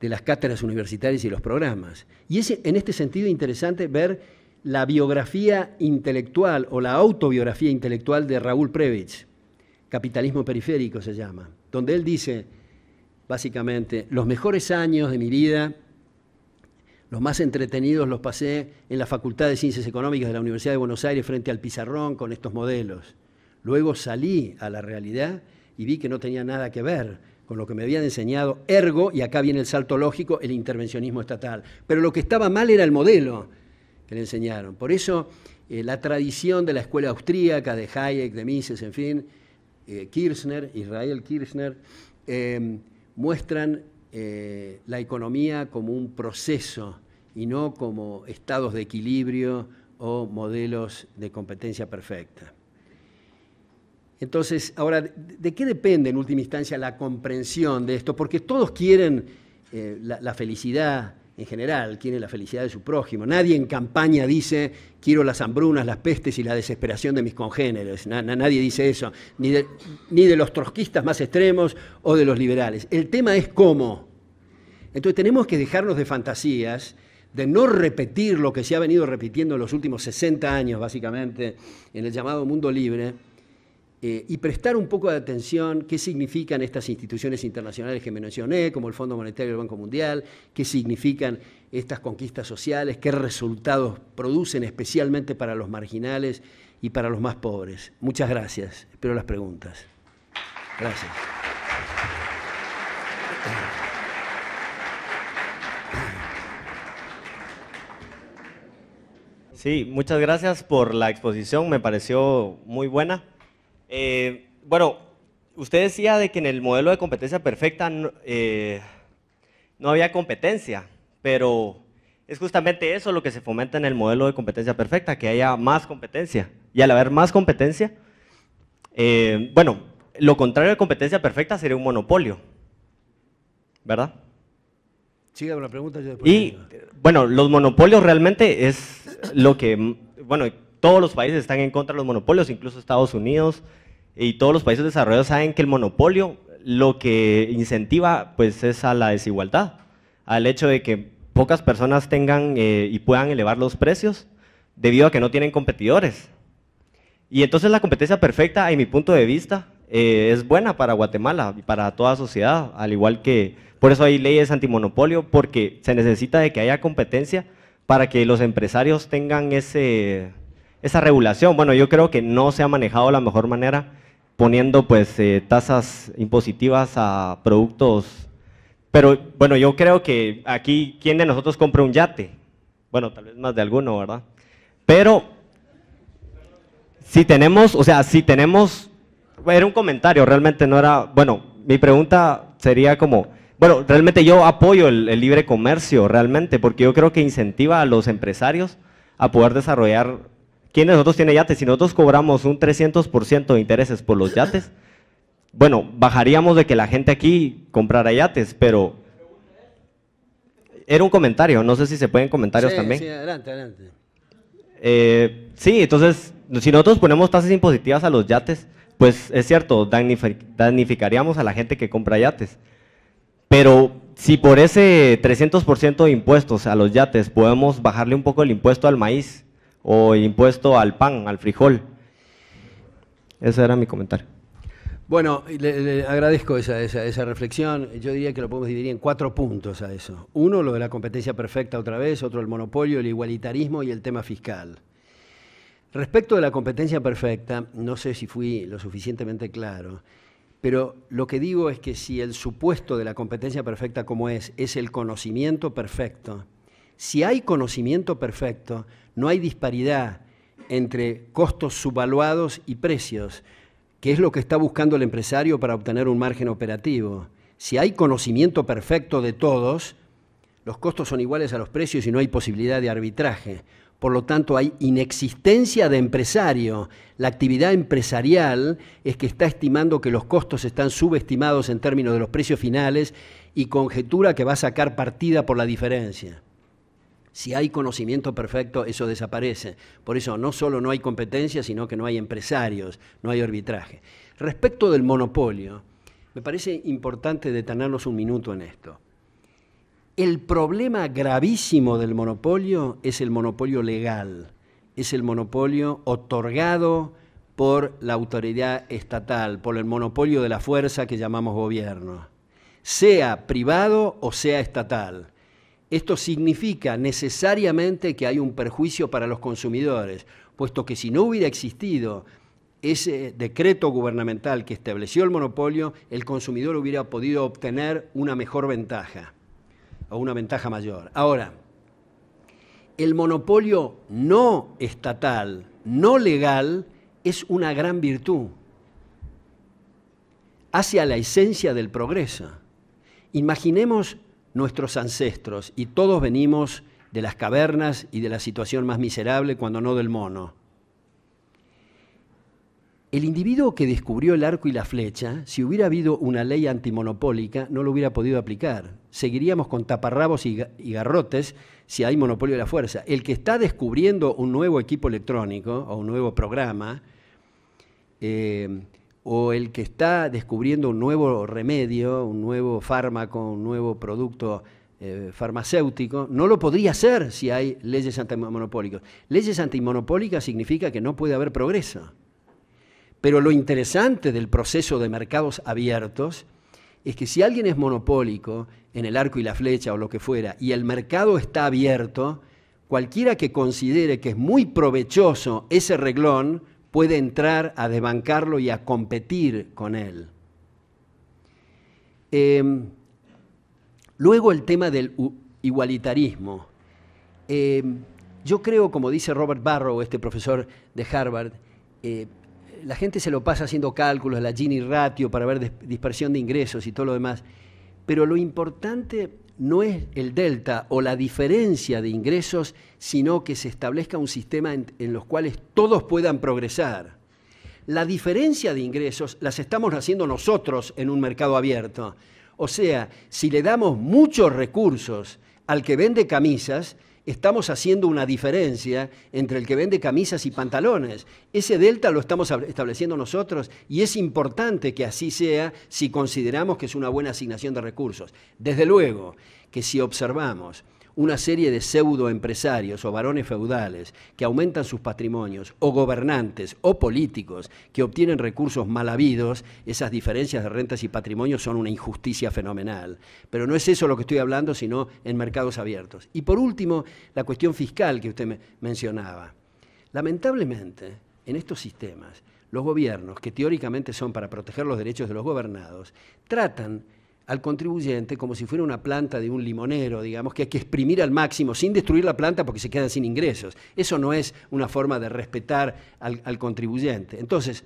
de las cátedras universitarias y los programas. Y es en este sentido interesante ver la biografía intelectual o la autobiografía intelectual de Raúl Previch, Capitalismo Periférico se llama, donde él dice, básicamente, los mejores años de mi vida los más entretenidos los pasé en la Facultad de Ciencias Económicas de la Universidad de Buenos Aires frente al pizarrón con estos modelos. Luego salí a la realidad y vi que no tenía nada que ver con lo que me habían enseñado, ergo, y acá viene el salto lógico, el intervencionismo estatal. Pero lo que estaba mal era el modelo que le enseñaron. Por eso eh, la tradición de la escuela austríaca, de Hayek, de Mises, en fin, eh, Kirchner, Israel Kirchner, eh, muestran la economía como un proceso y no como estados de equilibrio o modelos de competencia perfecta. Entonces, ahora, ¿de qué depende en última instancia la comprensión de esto? Porque todos quieren eh, la, felicidad en general, quieren la felicidad de su prójimo. Nadie en campaña dice, quiero las hambrunas, las pestes y la desesperación de mis congéneres. nadie dice eso, ni de, ni de los trotskistas más extremos o de los liberales. El tema es cómo. Entonces tenemos que dejarnos de fantasías de no repetir lo que se ha venido repitiendo en los últimos 60 años, básicamente, en el llamado mundo libre, eh, y prestar un poco de atención qué significan estas instituciones internacionales que mencioné, como el Fondo Monetario y el Banco Mundial, qué significan estas conquistas sociales, qué resultados producen especialmente para los marginales y para los más pobres. Muchas gracias. Espero las preguntas. Gracias. Sí, muchas gracias por la exposición, me pareció muy buena. Eh, bueno, usted decía de que en el modelo de competencia perfecta eh, no, había competencia, pero es justamente eso lo que se fomenta en el modelo de competencia perfecta, que haya más competencia. Y al haber más competencia, eh, bueno, lo contrario de competencia perfecta sería un monopolio, ¿verdad? con la pregunta. y bueno, los monopolios realmente es lo que, bueno, todos los países están en contra de los monopolios, incluso Estados Unidos y todos los países desarrollados saben que el monopolio lo que incentiva pues es a la desigualdad, al hecho de que pocas personas tengan eh, y puedan elevar los precios debido a que no tienen competidores. Y entonces la competencia perfecta, en mi punto de vista, eh, es buena para Guatemala y para toda sociedad, al igual que por eso hay leyes antimonopolio, porque se necesita de que haya competencia para que los empresarios tengan ese, esa regulación. Bueno, yo creo que no se ha manejado la mejor manera poniendo pues eh, tasas impositivas a productos, pero bueno, yo creo que aquí, ¿quién de nosotros compra un yate? Bueno, tal vez más de alguno, ¿verdad? Pero si tenemos, o sea, si tenemos era un comentario, realmente no era, bueno, mi pregunta sería como, bueno, realmente yo apoyo el, libre comercio, realmente, porque yo creo que incentiva a los empresarios a poder desarrollar, ¿quién de nosotros tiene yates? Si nosotros cobramos un 300% de intereses por los yates, bueno, bajaríamos de que la gente aquí comprara yates, pero era un comentario, no sé si se pueden comentarios también. Sí, adelante, adelante. Eh, sí, entonces, si nosotros ponemos tasas impositivas a los yates, pues es cierto, danificaríamos a la gente que compra yates. Pero si por ese 300% de impuestos a los yates podemos bajarle un poco el impuesto al maíz o el impuesto al pan, al frijol. Ese era mi comentario. Bueno, le, agradezco esa, reflexión. Yo diría que lo podemos dividir en cuatro puntos a eso. Uno, lo de la competencia perfecta otra vez, otro, el monopolio, el igualitarismo y el tema fiscal. Respecto de la competencia perfecta, no sé si fui lo suficientemente claro, pero lo que digo es que si el supuesto de la competencia perfecta como es es el conocimiento perfecto, si hay conocimiento perfecto, no hay disparidad entre costos subvaluados y precios, que es lo que está buscando el empresario para obtener un margen operativo. Si hay conocimiento perfecto de todos, los costos son iguales a los precios y no hay posibilidad de arbitraje por lo tanto hay inexistencia de empresario. La actividad empresarial es que está estimando que los costos están subestimados en términos de los precios finales y conjetura que va a sacar partida por la diferencia. Si hay conocimiento perfecto, eso desaparece. Por eso no solo no hay competencia, sino que no hay empresarios, no hay arbitraje. Respecto del monopolio, me parece importante detenernos un minuto en esto. El problema gravísimo del monopolio es el monopolio legal, es el monopolio otorgado por la autoridad estatal, por el monopolio de la fuerza que llamamos gobierno, sea privado o sea estatal. Esto significa necesariamente que hay un perjuicio para los consumidores, puesto que si no hubiera existido ese decreto gubernamental que estableció el monopolio, el consumidor hubiera podido obtener una mejor ventaja o una ventaja mayor. Ahora, el monopolio no estatal, no legal, es una gran virtud. Hacia la esencia del progreso. Imaginemos nuestros ancestros, y todos venimos de las cavernas y de la situación más miserable, cuando no del mono. El individuo que descubrió el arco y la flecha, si hubiera habido una ley antimonopólica, no lo hubiera podido aplicar. Seguiríamos con taparrabos y, garrotes si hay monopolio de la fuerza. El que está descubriendo un nuevo equipo electrónico o un nuevo programa, eh, o el que está descubriendo un nuevo remedio, un nuevo fármaco, un nuevo producto eh, farmacéutico, no lo podría hacer si hay leyes antimonopólicas. Leyes antimonopólicas significa que no puede haber progreso. Pero lo interesante del proceso de mercados abiertos es que si alguien es monopólico en el arco y la flecha o lo que fuera, y el mercado está abierto, cualquiera que considere que es muy provechoso ese reglón puede entrar a desbancarlo y a competir con él. Em, luego el tema del igualitarismo. Em, yo creo, como dice Robert Barrow, este profesor de Harvard, eh, la gente se lo pasa haciendo cálculos, la Gini ratio para ver dispersión de ingresos y todo lo demás, pero lo importante no es el delta o la diferencia de ingresos, sino que se establezca un sistema en, en los cuales todos puedan progresar. La diferencia de ingresos las estamos haciendo nosotros en un mercado abierto. O sea, si le damos muchos recursos al que vende camisas, estamos haciendo una diferencia entre el que vende camisas y pantalones. Ese delta lo estamos estableciendo nosotros y es importante que así sea si consideramos que es una buena asignación de recursos. Desde luego que si observamos una serie de pseudoempresarios o varones feudales que aumentan sus patrimonios, o gobernantes o políticos que obtienen recursos mal habidos, esas diferencias de rentas y patrimonios son una injusticia fenomenal. Pero no es eso lo que estoy hablando, sino en mercados abiertos. Y por último, la cuestión fiscal que usted mencionaba. Lamentablemente, en estos sistemas, los gobiernos, que teóricamente son para proteger los derechos de los gobernados, tratan al contribuyente como si fuera una planta de un limonero, digamos, que hay que exprimir al máximo sin destruir la planta porque se quedan sin ingresos. Eso no es una forma de respetar al, al contribuyente. Entonces,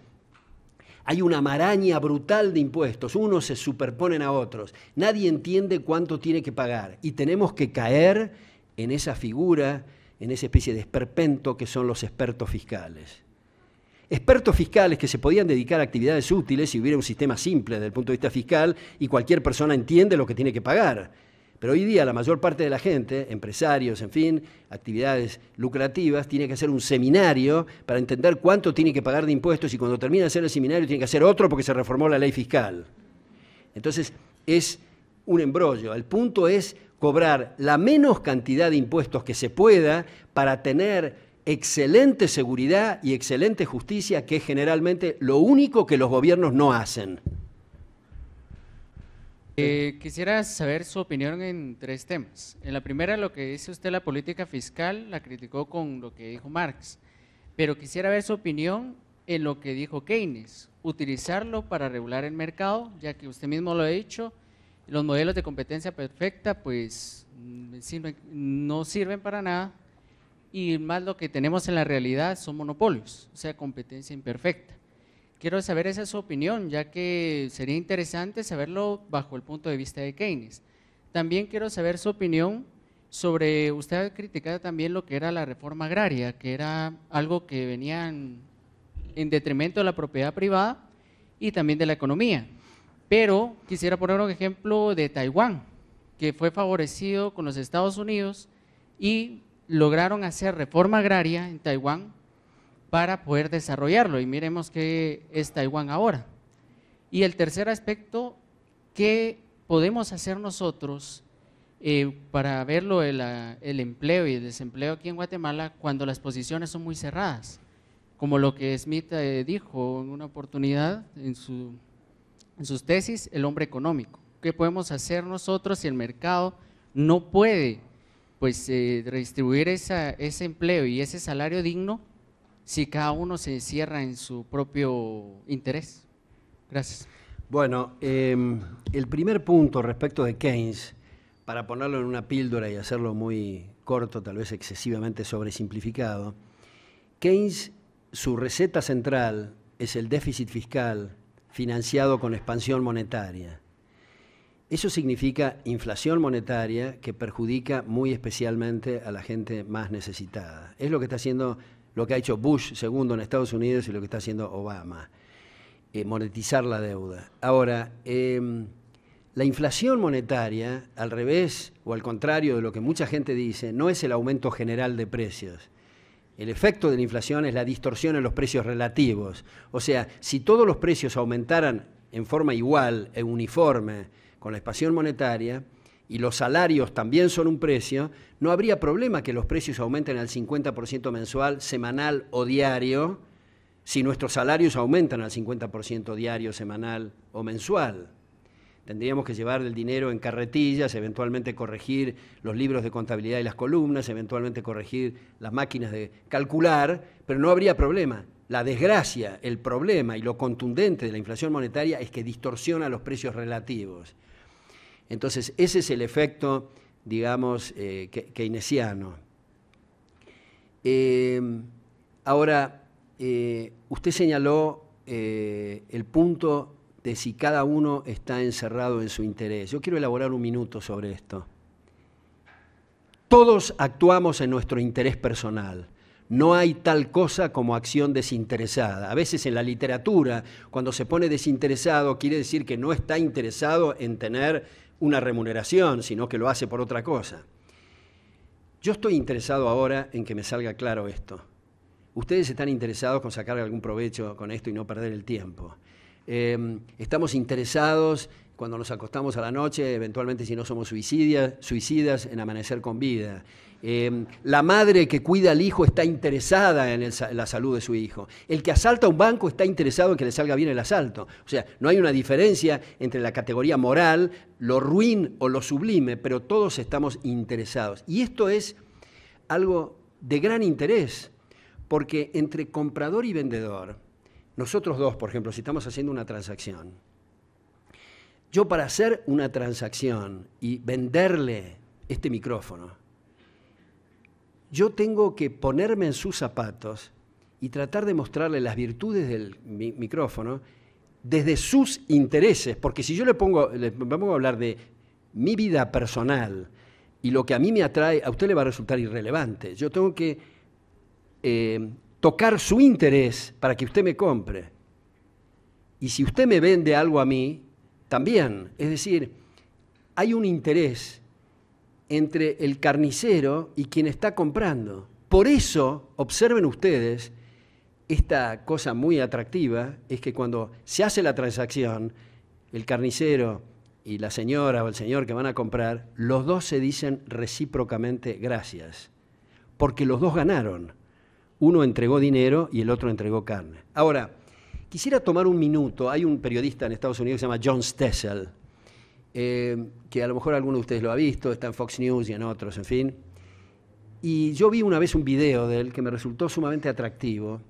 hay una maraña brutal de impuestos, unos se superponen a otros, nadie entiende cuánto tiene que pagar y tenemos que caer en esa figura, en esa especie de esperpento que son los expertos fiscales expertos fiscales que se podían dedicar a actividades útiles si hubiera un sistema simple desde el punto de vista fiscal y cualquier persona entiende lo que tiene que pagar. Pero hoy día la mayor parte de la gente, empresarios, en fin, actividades lucrativas, tiene que hacer un seminario para entender cuánto tiene que pagar de impuestos y cuando termina de hacer el seminario tiene que hacer otro porque se reformó la ley fiscal. Entonces es un embrollo. El punto es cobrar la menos cantidad de impuestos que se pueda para tener excelente seguridad y excelente justicia, que es generalmente lo único que los gobiernos no hacen. Eh, quisiera saber su opinión en tres temas. En la primera, lo que dice usted, la política fiscal, la criticó con lo que dijo Marx, pero quisiera ver su opinión en lo que dijo Keynes, utilizarlo para regular el mercado, ya que usted mismo lo ha dicho, los modelos de competencia perfecta pues mm, no sirven para nada y más lo que tenemos en la realidad son monopolios, o sea, competencia imperfecta. Quiero saber esa es su opinión, ya que sería interesante saberlo bajo el punto de vista de Keynes. También quiero saber su opinión sobre, usted ha criticado también lo que era la reforma agraria, que era algo que venía en, en detrimento de la propiedad privada y también de la economía. Pero quisiera poner un ejemplo de Taiwán, que fue favorecido con los Estados Unidos y lograron hacer reforma agraria en Taiwán para poder desarrollarlo. Y miremos qué es Taiwán ahora. Y el tercer aspecto, ¿qué podemos hacer nosotros eh, para verlo ah, el, empleo y el desempleo aquí en Guatemala cuando las posiciones son muy cerradas? Como lo que Smith eh, dijo en una oportunidad en, en sus tesis, el hombre económico. ¿Qué podemos hacer nosotros si el mercado no puede pues eh, redistribuir ese empleo y ese salario digno si cada uno se encierra en su propio interés. Gracias. Bueno, em, el primer punto respecto de Keynes, para ponerlo en una píldora y hacerlo muy corto, tal vez excesivamente sobresimplificado, Keynes, su receta central es el déficit fiscal financiado con expansión monetaria. Eso significa inflación monetaria que perjudica muy especialmente a la gente más necesitada. Es lo que está haciendo, lo que ha hecho Bush segundo en Estados Unidos y lo que está haciendo Obama, eh, monetizar la deuda. Ahora, em, la inflación monetaria, al revés o al contrario de lo que mucha gente dice, no es el aumento general de precios. El efecto de la inflación es la distorsión en los precios relativos. O sea, si todos los precios aumentaran en forma igual, uniforme, con la expansión monetaria, y los salarios también son un precio, no habría problema que los precios aumenten al 50% mensual, semanal o diario, si nuestros salarios aumentan al 50% diario, semanal o mensual. Tendríamos que llevar el dinero en carretillas, eventualmente corregir los libros de contabilidad y las columnas, eventualmente corregir las máquinas de calcular, pero no habría problema. La desgracia, el problema y lo contundente de la inflación monetaria es que distorsiona los precios relativos entonces, ese es el efecto, digamos, eh, keynesiano. Em, ahora, eh, usted señaló eh, el punto de si cada uno está encerrado en su interés. Yo quiero elaborar un minuto sobre esto. Todos actuamos en nuestro interés personal. No hay tal cosa como acción desinteresada. A veces en la literatura, cuando se pone desinteresado, quiere decir que no está interesado en tener una remuneración, sino que lo hace por otra cosa. Yo estoy interesado ahora en que me salga claro esto. Ustedes están interesados con sacar algún provecho con esto y no perder el tiempo. Em, estamos interesados cuando nos acostamos a la noche, eventualmente si no somos suicidas, suicidas en amanecer con vida. Em, la madre que cuida al hijo está interesada en, en, la salud de su hijo. El que asalta un banco está interesado en que le salga bien el asalto. O sea, no hay una diferencia entre la categoría moral, lo ruin o lo sublime, pero todos estamos interesados. Y esto es algo de gran interés, porque entre comprador y vendedor, nosotros dos, por ejemplo, si estamos haciendo una transacción, yo para hacer una transacción y venderle este micrófono, yo tengo que ponerme en sus zapatos y tratar de mostrarle las virtudes del micrófono desde sus intereses, porque si yo le pongo, vamos a hablar de mi vida personal y lo que a mí me atrae, a usted le va a resultar irrelevante. Yo tengo que eh, tocar su interés para que usted me compre. Y si usted me vende algo a mí, también. Es decir, hay un interés entre el carnicero y quien está comprando. Por eso, observen ustedes, esta cosa muy atractiva es que cuando se hace la transacción, el carnicero y la señora o el señor que van a comprar, los dos se dicen recíprocamente gracias, porque los dos ganaron. Uno entregó dinero y el otro entregó carne. Ahora, quisiera tomar un minuto, hay un periodista en Estados Unidos que se llama John Stessel, Em, que a lo mejor alguno de ustedes lo ha visto, está en Fox News y en otros, en fin. Y yo vi una vez un video de él que me resultó sumamente atractivo,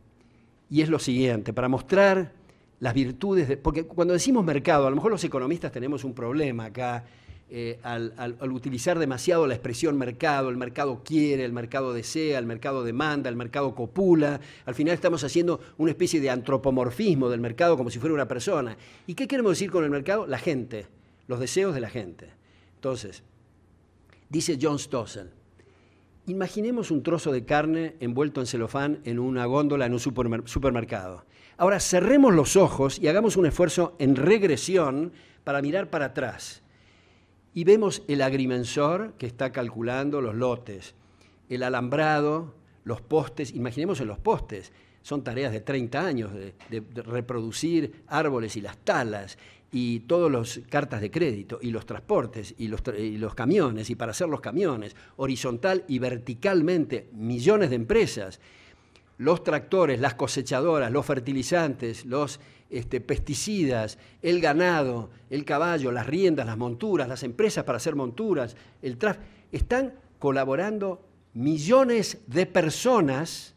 y es lo siguiente, para mostrar las virtudes, porque cuando decimos mercado, a lo mejor los economistas tenemos un problema acá, eh, al, utilizar demasiado la expresión mercado, el mercado quiere, el mercado desea, el mercado demanda, el mercado copula, al final estamos haciendo una especie de antropomorfismo del mercado como si fuera una persona. ¿Y qué queremos decir con el mercado? La gente los deseos de la gente. Entonces, dice John Stossel, imaginemos un trozo de carne envuelto en celofán en una góndola en un supermercado. Ahora cerremos los ojos y hagamos un esfuerzo en regresión para mirar para atrás. Y vemos el agrimensor que está calculando los lotes, el alambrado, los postes, imaginemos en los postes, son tareas de 30 años de, reproducir árboles y las talas, y todos los cartas de crédito y los transportes y los, camiones y para hacer los camiones, horizontal y verticalmente, millones de empresas, los tractores, las cosechadoras, los fertilizantes, los este, pesticidas, el ganado, el caballo, las riendas, las monturas, las empresas para hacer monturas, el están colaborando millones de personas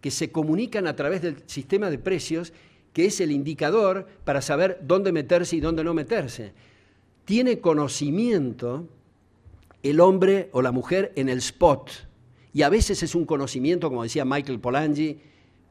que se comunican a través del sistema de precios que es el indicador para saber dónde meterse y dónde no meterse. Tiene conocimiento el hombre o la mujer en el spot. Y a veces es un conocimiento, como decía Michael Polanyi,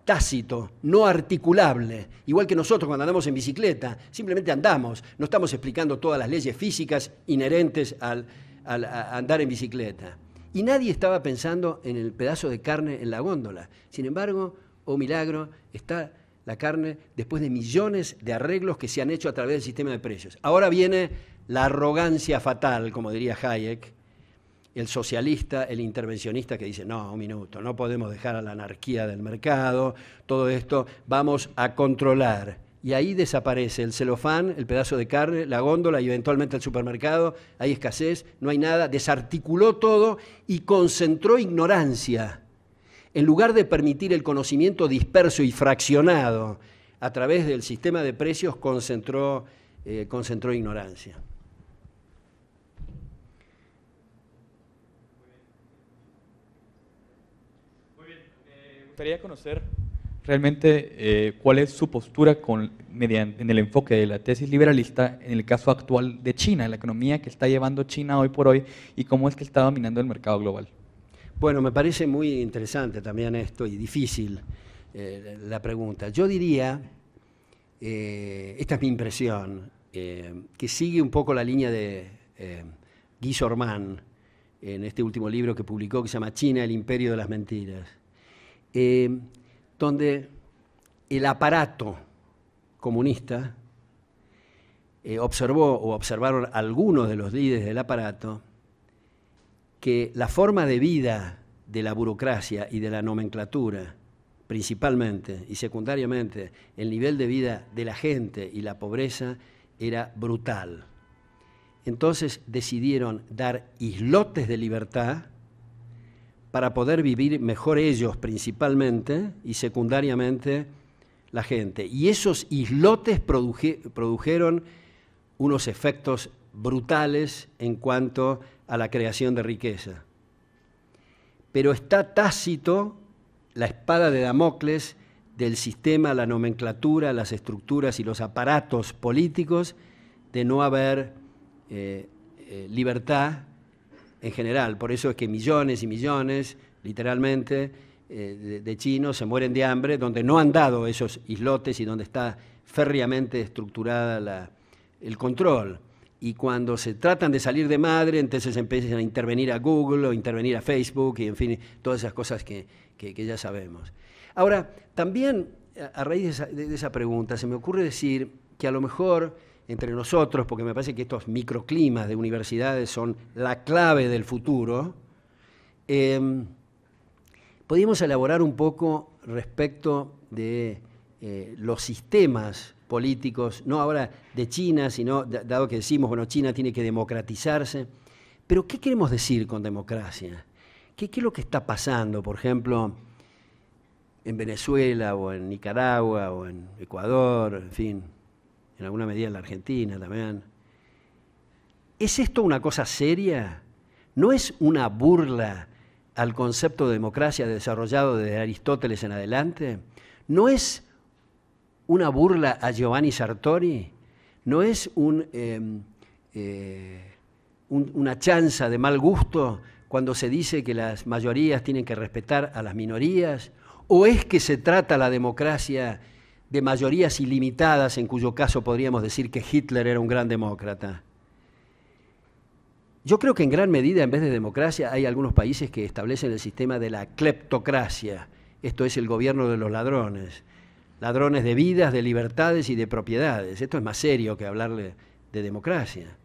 tácito, no articulable, igual que nosotros cuando andamos en bicicleta, simplemente andamos, no estamos explicando todas las leyes físicas inherentes al, andar en bicicleta. Y nadie estaba pensando en el pedazo de carne en la góndola. Sin embargo, o oh milagro, está la carne después de millones de arreglos que se han hecho a través del sistema de precios. Ahora viene la arrogancia fatal, como diría Hayek, el socialista, el intervencionista que dice, no, un minuto, no podemos dejar a la anarquía del mercado, todo esto vamos a controlar. Y ahí desaparece el celofán, el pedazo de carne, la góndola y eventualmente el supermercado, hay escasez, no hay nada, desarticuló todo y concentró ignorancia en lugar de permitir el conocimiento disperso y fraccionado a través del sistema de precios, concentró, eh, concentró ignorancia. Muy bien. Eh, me gustaría conocer realmente eh, cuál es su postura con, mediante, en el enfoque de la tesis liberalista en el caso actual de China, la economía que está llevando China hoy por hoy y cómo es que está dominando el mercado global. Bueno, me parece muy interesante también esto y difícil eh, la pregunta. Yo diría, eh, esta es mi impresión, eh, que sigue un poco la línea de Guy Sorman en este último libro que publicó que se llama China, el imperio de las mentiras, donde el aparato comunista observó o observaron algunos de los líderes del aparato que la forma de vida de la burocracia y de la nomenclatura, principalmente y secundariamente, el nivel de vida de la gente y la pobreza era brutal. Entonces decidieron dar islotes de libertad para poder vivir mejor ellos principalmente y secundariamente la gente. Y esos islotes produjeron unos efectos brutales en cuanto a la creación de riqueza. Pero está tácito la espada de Damocles del sistema, la nomenclatura, las estructuras y los aparatos políticos de no haber eh, eh, libertad en general. Por eso es que millones y millones, literalmente, eh, de, chinos se mueren de hambre donde no han dado esos islotes y donde está férreamente estructurada el control y cuando se tratan de salir de madre, entonces empiezan a intervenir a Google o intervenir a Facebook y en fin, todas esas cosas que, ya sabemos. Ahora, también a raíz de esa, pregunta se me ocurre decir que a lo mejor entre nosotros, porque me parece que estos microclimas de universidades son la clave del futuro, em, podemos elaborar un poco respecto de eh, los sistemas políticos, no ahora de China, sino dado que decimos, bueno, China tiene que democratizarse. Pero ¿qué queremos decir con democracia? ¿Qué, qué es lo que está pasando, por ejemplo, en Venezuela o en Nicaragua o en Ecuador, en fin, en alguna medida en la Argentina también? ¿Es esto una cosa seria? ¿No es una burla al concepto de democracia desarrollado desde Aristóteles en adelante? ¿No es una burla a Giovanni Sartori, no es em, eh, una chanza de mal gusto cuando se dice que las mayorías tienen que respetar a las minorías, o es que se trata la democracia de mayorías ilimitadas, en cuyo caso podríamos decir que Hitler era un gran demócrata. Yo creo que en gran medida, en vez de democracia, hay algunos países que establecen el sistema de la cleptocracia, esto es el gobierno de los ladrones, ladrones de vidas, de libertades y de propiedades. Esto es más serio que hablarle de democracia.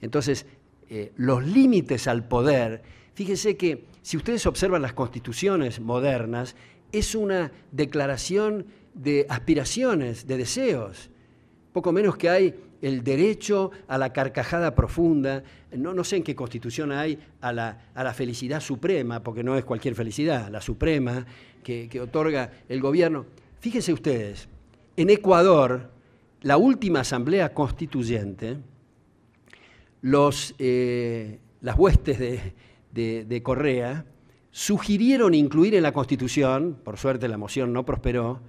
Entonces, eh, los límites al poder, fíjense que si ustedes observan las constituciones modernas, es una declaración de aspiraciones, de deseos, poco menos que hay el derecho a la carcajada profunda, no, no sé en qué constitución hay, a la, felicidad suprema, porque no es cualquier felicidad, la suprema que otorga el gobierno. Fíjense ustedes, en Ecuador, la última asamblea constituyente, los, eh, las huestes de, de Correa sugirieron incluir en la Constitución, por suerte la moción no prosperó,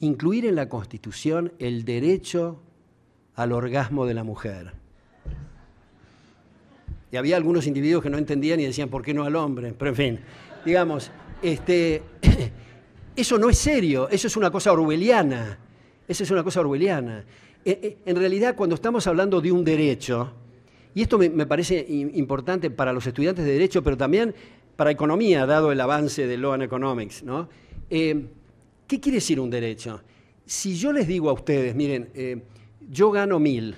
incluir en la Constitución el derecho al orgasmo de la mujer. Y había algunos individuos que no entendían y decían, ¿por qué no al hombre? Pero en fin, digamos, este, eso no es serio, eso es una cosa orwelliana. Eso es una cosa orwelliana. E, e, en realidad, cuando estamos hablando de un derecho, y esto me parece importante para los estudiantes de derecho, pero también para economía, dado el avance de Law and Economics, ¿no? Eh, ¿Qué quiere decir un derecho? Si yo les digo a ustedes, miren, eh, yo gano mil,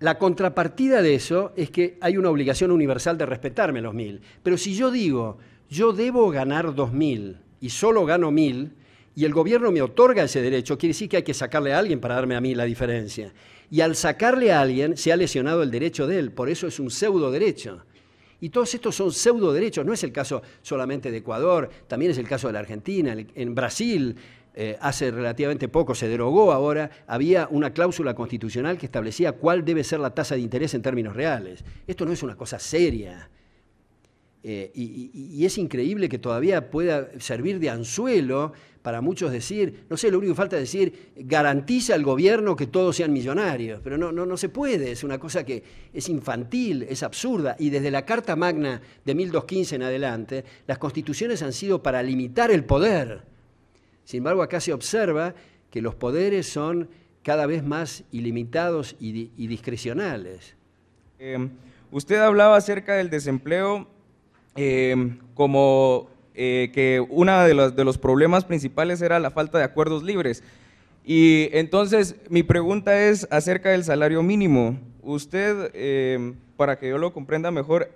la contrapartida de eso es que hay una obligación universal de respetarme los mil. Pero si yo digo, yo debo ganar dos mil, y solo gano mil, y el gobierno me otorga ese derecho, quiere decir que hay que sacarle a alguien para darme a mí la diferencia. Y al sacarle a alguien se ha lesionado el derecho de él, por eso es un pseudo derecho. Y todos estos son pseudo derechos, no es el caso solamente de Ecuador, también es el caso de la Argentina, en Brasil. Eh, hace relativamente poco se derogó ahora, había una cláusula constitucional que establecía cuál debe ser la tasa de interés en términos reales. Esto no es una cosa seria. Eh, y, es increíble que todavía pueda servir de anzuelo para muchos decir, no sé, lo único que falta es decir, garantiza al gobierno que todos sean millonarios, pero no, no, no se puede, es una cosa que es infantil, es absurda, y desde la Carta Magna de 1215 en adelante, las constituciones han sido para limitar el poder. Sin embargo, acá se observa que los poderes son cada vez más ilimitados y, discrecionales. Eh, usted hablaba acerca del desempleo Em, como eh, que uno de los, problemas principales era la falta de acuerdos libres. Y entonces mi pregunta es acerca del salario mínimo. Usted, em, para que yo lo comprenda mejor,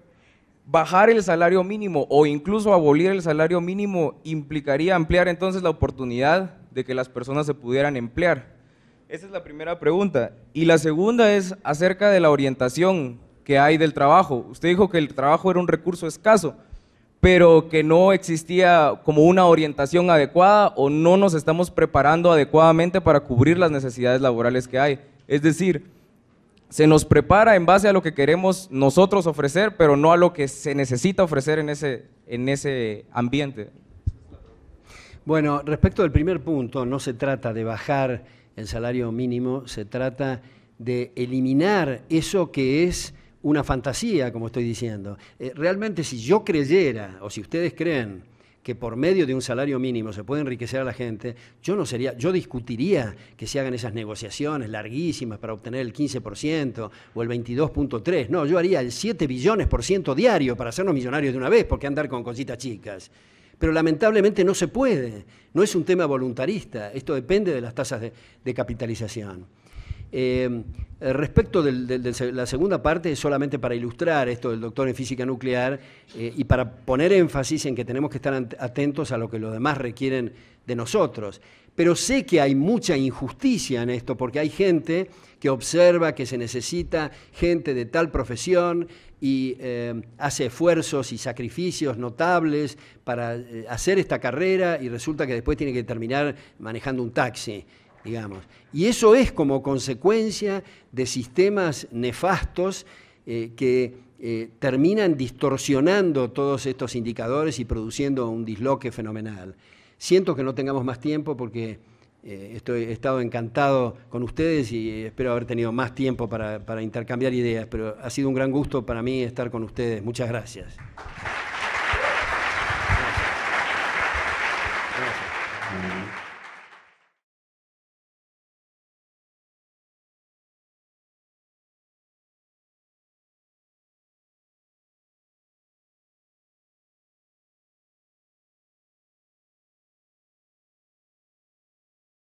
bajar el salario mínimo o incluso abolir el salario mínimo implicaría ampliar entonces la oportunidad de que las personas se pudieran emplear. Esa es la primera pregunta. Y la segunda es acerca de la orientación que hay del trabajo. Usted dijo que el trabajo era un recurso escaso, pero que no existía como una orientación adecuada o no nos estamos preparando adecuadamente para cubrir las necesidades laborales que hay. Es decir, se nos prepara en base a lo que queremos nosotros ofrecer, pero no a lo que se necesita ofrecer en ese, en ese ambiente. Bueno, respecto al primer punto, no se trata de bajar el salario mínimo, se trata de eliminar eso que es una fantasía, como estoy diciendo. Eh, realmente si yo creyera, o si ustedes creen, que por medio de un salario mínimo se puede enriquecer a la gente, yo no sería, yo discutiría que se hagan esas negociaciones larguísimas para obtener el 15% o el 22.3. No, yo haría el 7 billones por ciento diario para hacernos millonarios de una vez, porque andar con cositas chicas. Pero lamentablemente no se puede, no es un tema voluntarista, esto depende de las tasas de capitalización. Em, eh, respecto de la segunda parte, solamente para ilustrar esto del doctor en física nuclear eh, y para poner énfasis en que tenemos que estar atentos a lo que los demás requieren de nosotros. Pero sé que hay mucha injusticia en esto, porque hay gente que observa que se necesita gente de tal profesión y em, hace esfuerzos y sacrificios notables para eh, hacer esta carrera y resulta que después tiene que terminar manejando un taxi digamos. Y eso es como consecuencia de sistemas nefastos eh, que eh, terminan distorsionando todos estos indicadores y produciendo un disloque fenomenal. Siento que no tengamos más tiempo porque eh, estoy, he estado encantado con ustedes y espero haber tenido más tiempo para intercambiar ideas, pero ha sido un gran gusto para mí estar con ustedes. Muchas gracias.